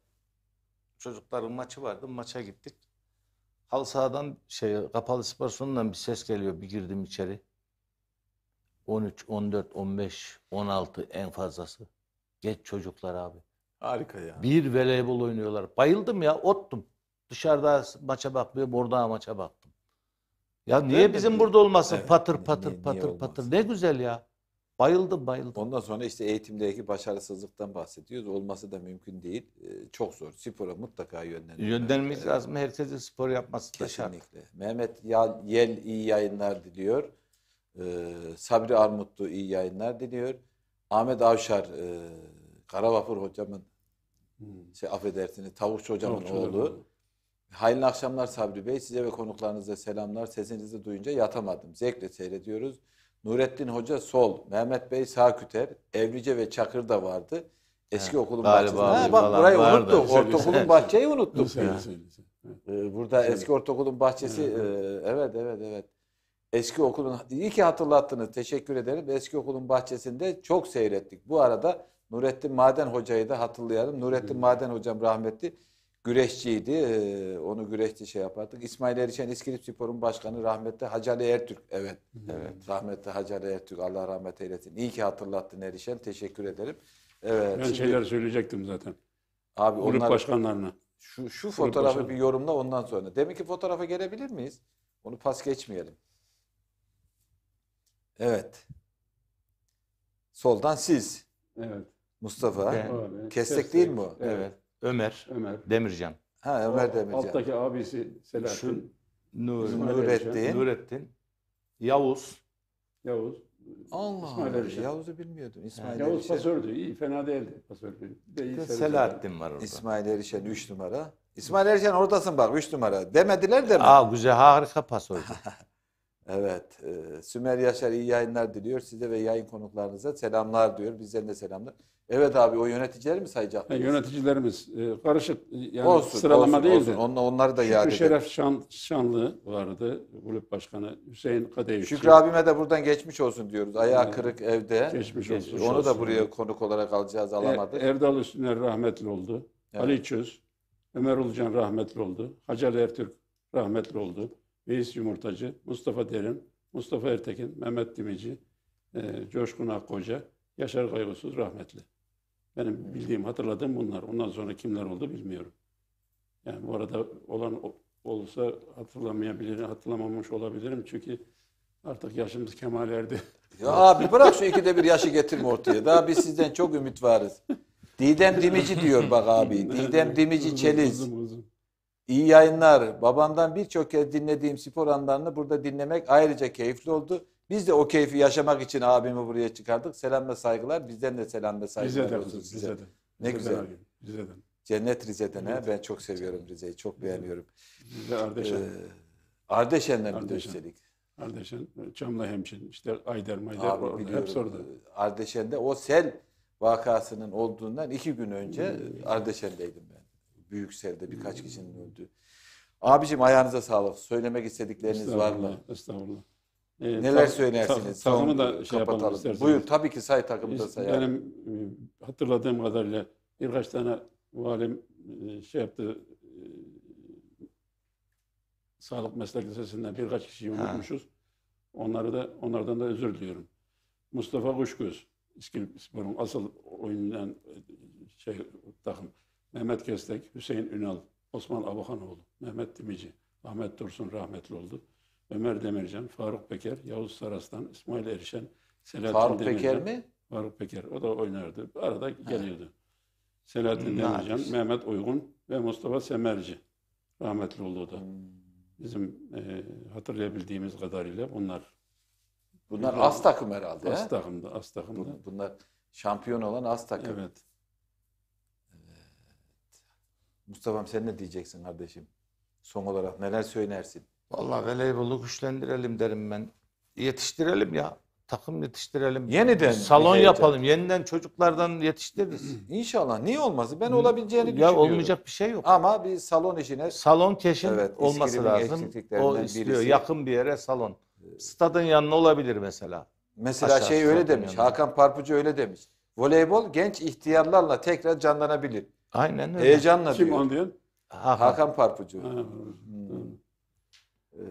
Speaker 3: çocukların maçı vardı. Maça gittik. Hal sahadan şey kapalı spor salonundan bir ses geliyor. Bir girdim içeri. 13, 14, 15, 16 en fazlası. Geç çocuklar abi. Harika ya. Bir voleybol oynuyorlar. Bayıldım ya, ottum. Dışarıda maça bakmıyor, burada maça baktım. Ya niye Öyle bizim mi? burada olmasın Evet. patır patır niye patır olmaz? patır ne güzel ya. Bayıldım bayıldım.
Speaker 1: Ondan sonra işte eğitimdeki başarısızlıktan bahsediyoruz. Olması da mümkün değil. Ee, Çok zor. Spora mutlaka yönlenmek.
Speaker 3: Yönlenmek lazım. Herkesin spor yapması da şart. Kesinlikle.
Speaker 1: Mehmet Ya- Yel iyi yayınlar diliyor. Ee, Sabri Armutlu iyi yayınlar diliyor. Ahmet Avşar e, Karavapur hocamın hmm. şey affedersiniz Tavukçu hocamın Tavukçu oğlu. hocamın. Hayırlı akşamlar Sabri Bey. Size ve konuklarınıza selamlar. Sesinizi duyunca yatamadım. Zevkle seyrediyoruz. Nurettin Hoca sol, Mehmet Bey sağ küter, Evlice ve Çakır da vardı. Eski okulun bahçesi. Galiba Ha, bak burayı var da. Ortaokulun bahçeyi unuttuk. Söyle, söyle,
Speaker 2: söyle. Ee,
Speaker 1: Burada eski ortaokulun bahçesi. E, evet evet evet. Eski okulun iyi ki hatırlattınız. Teşekkür ederim. Eski okulun bahçesinde çok seyrettik. Bu arada Nurettin Maden Hoca'yı da hatırlayalım. Nurettin Maden Hocam rahmetli güreşçiydi. Ee, onu güreşçi şey yapardık. İsmail Erişen İskilip Spor'un başkanı rahmetli Hacı Ali Ertürk. Evet. evet. Rahmetli Hacı Ali Ertürk. Allah rahmet eylesin. İyi ki hatırlattın Erişen. Teşekkür ederim. Evet. Ben şeyler söyleyecektim zaten. Abi Kulüp onlar, başkanlarına. Şu, şu fotoğrafı bir yorumla ondan sonra. Demek ki fotoğrafa gelebilir miyiz? Onu pas geçmeyelim. Evet. Soldan siz. Evet. Mustafa. Ben, Kestek değil mi? Evet. evet.
Speaker 3: Ömer, Ömer. Demircan. Ha Ömer Demircan. Alttaki abisi Selahattin. Nur, Nurettin. Nurettin. Yavuz. Yavuz. Allah İsmail Allah. Yavuz'u bilmiyordum. İsmail Yavuz Erişen.
Speaker 2: pasördü. İyi, fena değildi. Pasördü. De Selahattin
Speaker 3: var orada. İsmail
Speaker 1: Erişen 3 numara. İsmail Erişen oradasın bak 3 numara. Demediler de mi? Aa güzel harika pasördü. [laughs] Evet. E, Sümer Yaşar iyi yayınlar diliyor. Size ve yayın konuklarınıza selamlar diyor. Bizden de selamlar. Evet abi o yöneticileri mi sayacak? Yani e,
Speaker 2: yöneticilerimiz e, karışık e, yani olsun, sıralama değil de. Onlar, onları da Şükrü yad Şeref Şan, Şanlı vardı. Kulüp Başkanı Hüseyin Kadeyüz. Şükrü abime
Speaker 1: de buradan geçmiş olsun diyoruz. Ayağı yani, kırık evde. Geçmiş, geçmiş olsun. Onu da buraya konuk olarak alacağız e, alamadık. E,
Speaker 2: Erdal Üstüner rahmetli oldu. Evet. Ali Çöz, Ömer Ulucan rahmetli oldu. Hacı Ertürk rahmetli oldu. Veys Yumurtacı, Mustafa Derin, Mustafa Ertekin, Mehmet Dimici, e, Coşkun Akkoca, Yaşar Kaygısız rahmetli. Benim bildiğim, hatırladığım bunlar. Ondan sonra kimler oldu bilmiyorum. Yani bu arada olan olursa hatırlamayabilirim, hatırlamamış olabilirim. Çünkü artık yaşımız kemal erdi.
Speaker 1: Ya abi bırak şu ikide bir yaşı getirme ortaya. Daha biz sizden çok ümit varız. Didem Dimici diyor bak abi. Didem Dimici Çeliz. Uzun, uzun. İyi yayınlar. Babandan birçok kez dinlediğim spor anlarını burada dinlemek ayrıca keyifli oldu. Biz de o keyfi yaşamak için abimi buraya çıkardık. Selam ve saygılar. Bizden de selam ve saygılar Rize'den, olsun size. Rize'den. Ne Rize'den güzel. Arayayım. Rize'den. Cennet Rize'den. Rize'den. Ben çok seviyorum Rize'yi. Çok Rize'den. beğeniyorum. Rize Ardeşen. Ee, Ardeşen'den Ardeşen. de üstelik. Ardeşen, Çamlı Hemşin, işte Ayder Mayder Abi, orada, biliyorum. hepsi Ardeşen'de o sel vakasının olduğundan iki gün önce ee, Ardeşen'deydim ben büyük selde birkaç kişinin öldü. Abicim ayağınıza sağlık. Söylemek istedikleriniz var mı? Estağfurullah. Ee, Neler tak, söylersiniz? Tak, takımı da şey kapatalım. isterseniz. Buyur tabii ki say takımı
Speaker 2: da say. Benim e, hatırladığım kadarıyla birkaç tane valim e, şey yaptı e, Sağlık Meslek Lisesi'nden birkaç kişiyi unutmuşuz. Onları da onlardan da özür diliyorum. Mustafa Kuşgöz, İskilip Spor'un asıl oyundan şey takım. Mehmet Kestek, Hüseyin Ünal, Osman Abahanoğlu, Mehmet Dimici, Ahmet Dursun rahmetli oldu. Ömer Demircan, Faruk Peker, Yavuz Saras'tan, İsmail Erişen, Selahattin Faruk Demircan. Peker mi? Faruk Peker. O da oynardı. Arada geliyordu. Ha. Selahattin hmm, Demircan, Mehmet Uygun ve Mustafa Semerci rahmetli oldu da. Hmm. Bizim e, hatırlayabildiğimiz kadarıyla bunlar. Bunlar az takım herhalde. Az he? takımda, az takımda. Bunlar
Speaker 1: şampiyon olan az takım. Evet. Mustafa'm sen ne diyeceksin kardeşim? Son olarak neler söylersin?
Speaker 3: Vallahi voleybolu güçlendirelim derim ben. Yetiştirelim ya. Takım yetiştirelim. Yeniden. Salon yapalım. Yeniden çocuklardan yetiştiririz. [clears throat] İnşallah. Niye olmaz? Ben olabileceğini ya düşünüyorum. Ya olmayacak bir şey yok. Ama bir salon işine. Salon keşin evet, olması lazım. O istiyor. Birisi. Yakın bir yere salon. Ee, stadın yanına olabilir mesela. Mesela Aşağı şey öyle demiş. Yanına. Hakan Parpucu
Speaker 1: öyle demiş. Voleybol genç ihtiyarlarla tekrar canlanabilir.
Speaker 3: Aynen öyle. Heyecanla Kim diyor. onu
Speaker 1: diyor? Hakan, Hakan Parpucu. Hmm. Ee,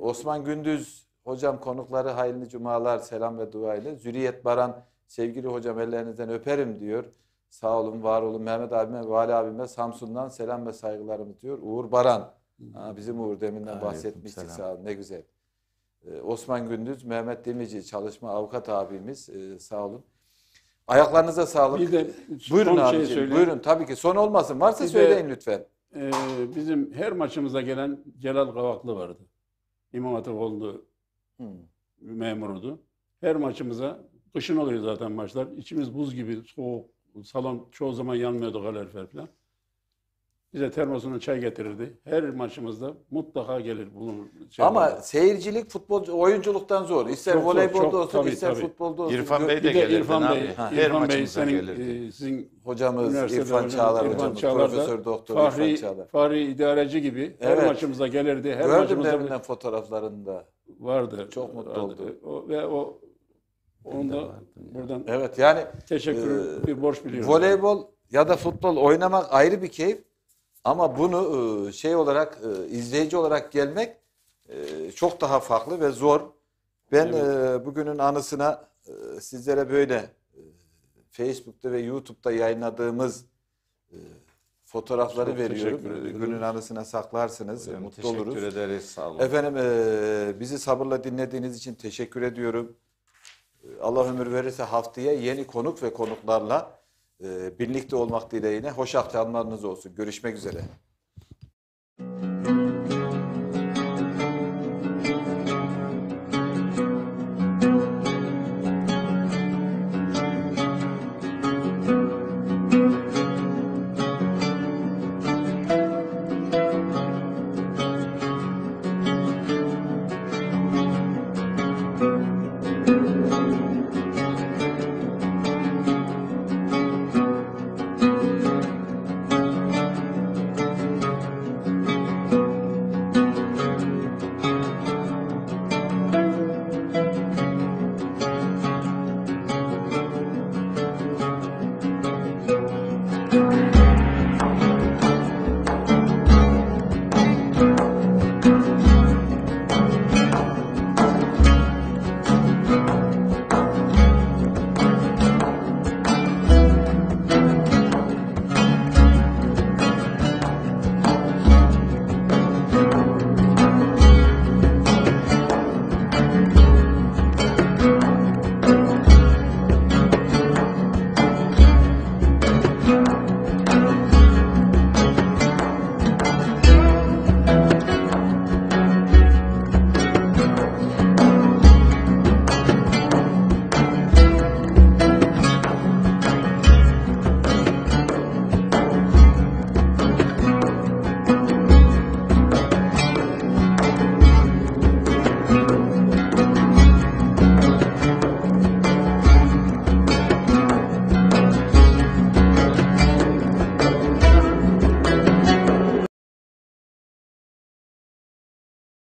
Speaker 1: Osman Gündüz hocam konukları hayırlı cumalar selam ve dua ile. Züriyet Baran sevgili hocam ellerinizden öperim diyor. Sağ olun, var olun. Mehmet abime, Vali abime Samsun'dan selam ve saygılarımı diyor. Uğur Baran. Hmm. Ha, bizim Uğur deminden bahsetmiştik sağ olun. Ne güzel. Ee, Osman Gündüz, Mehmet Demirci çalışma avukat abimiz ee, sağ olun. Ayaklarınıza sağlık. Bir de buyurun şey abi. buyurun tabii ki son olmasın. Varsa Bir de- söyleyin
Speaker 3: lütfen.
Speaker 2: Ee, bizim her maçımıza gelen Celal Kavaklı vardı. İmam oldu. Hmm. memurdu. Her maçımıza kışın oluyor zaten maçlar. İçimiz buz gibi soğuk. Salon çoğu zaman yanmıyordu kalorifer falan. Bize termosuna çay getirirdi. Her maçımızda mutlaka gelir bulun. Şey Ama vardı.
Speaker 1: seyircilik futbol oyunculuktan zor. İster çok, voleybolda çok, olsun, tabii, ister tabii. futbolda olsun. İrfan Bey de gelirdi. İrfan Bey, ha, her İrfan Bey senin, gelirdi. E, sizin hocamız İrfan Çağlar İrfan hocamız, Profesör Doktor Fahri, İrfan Çağlar.
Speaker 2: Fahri idareci gibi evet. her maçımıza gelirdi. Her Gördüm maçımıza fotoğraflarında.
Speaker 1: Vardı. Çok mutlu oldu.
Speaker 2: ve o onu da
Speaker 1: buradan evet yani teşekkür e, bir borç biliyorum. Voleybol ya da futbol oynamak ayrı bir keyif. Ama bunu e, şey olarak e, izleyici olarak gelmek e, çok daha farklı ve zor. Ben evet. bugünün anısına sizlere böyle Facebook'ta ve YouTube'da yayınladığımız fotoğrafları çok veriyorum. Günün anısına saklarsınız. Hocam, Mutlu teşekkür oluruz. Teşekkür ederiz. Sağ olun. Efendim bizi sabırla dinlediğiniz için teşekkür ediyorum. Allah ömür verirse haftaya yeni konuk ve konuklarla ee, birlikte olmak dileğine hoş akşamlarınız olsun. Görüşmek üzere.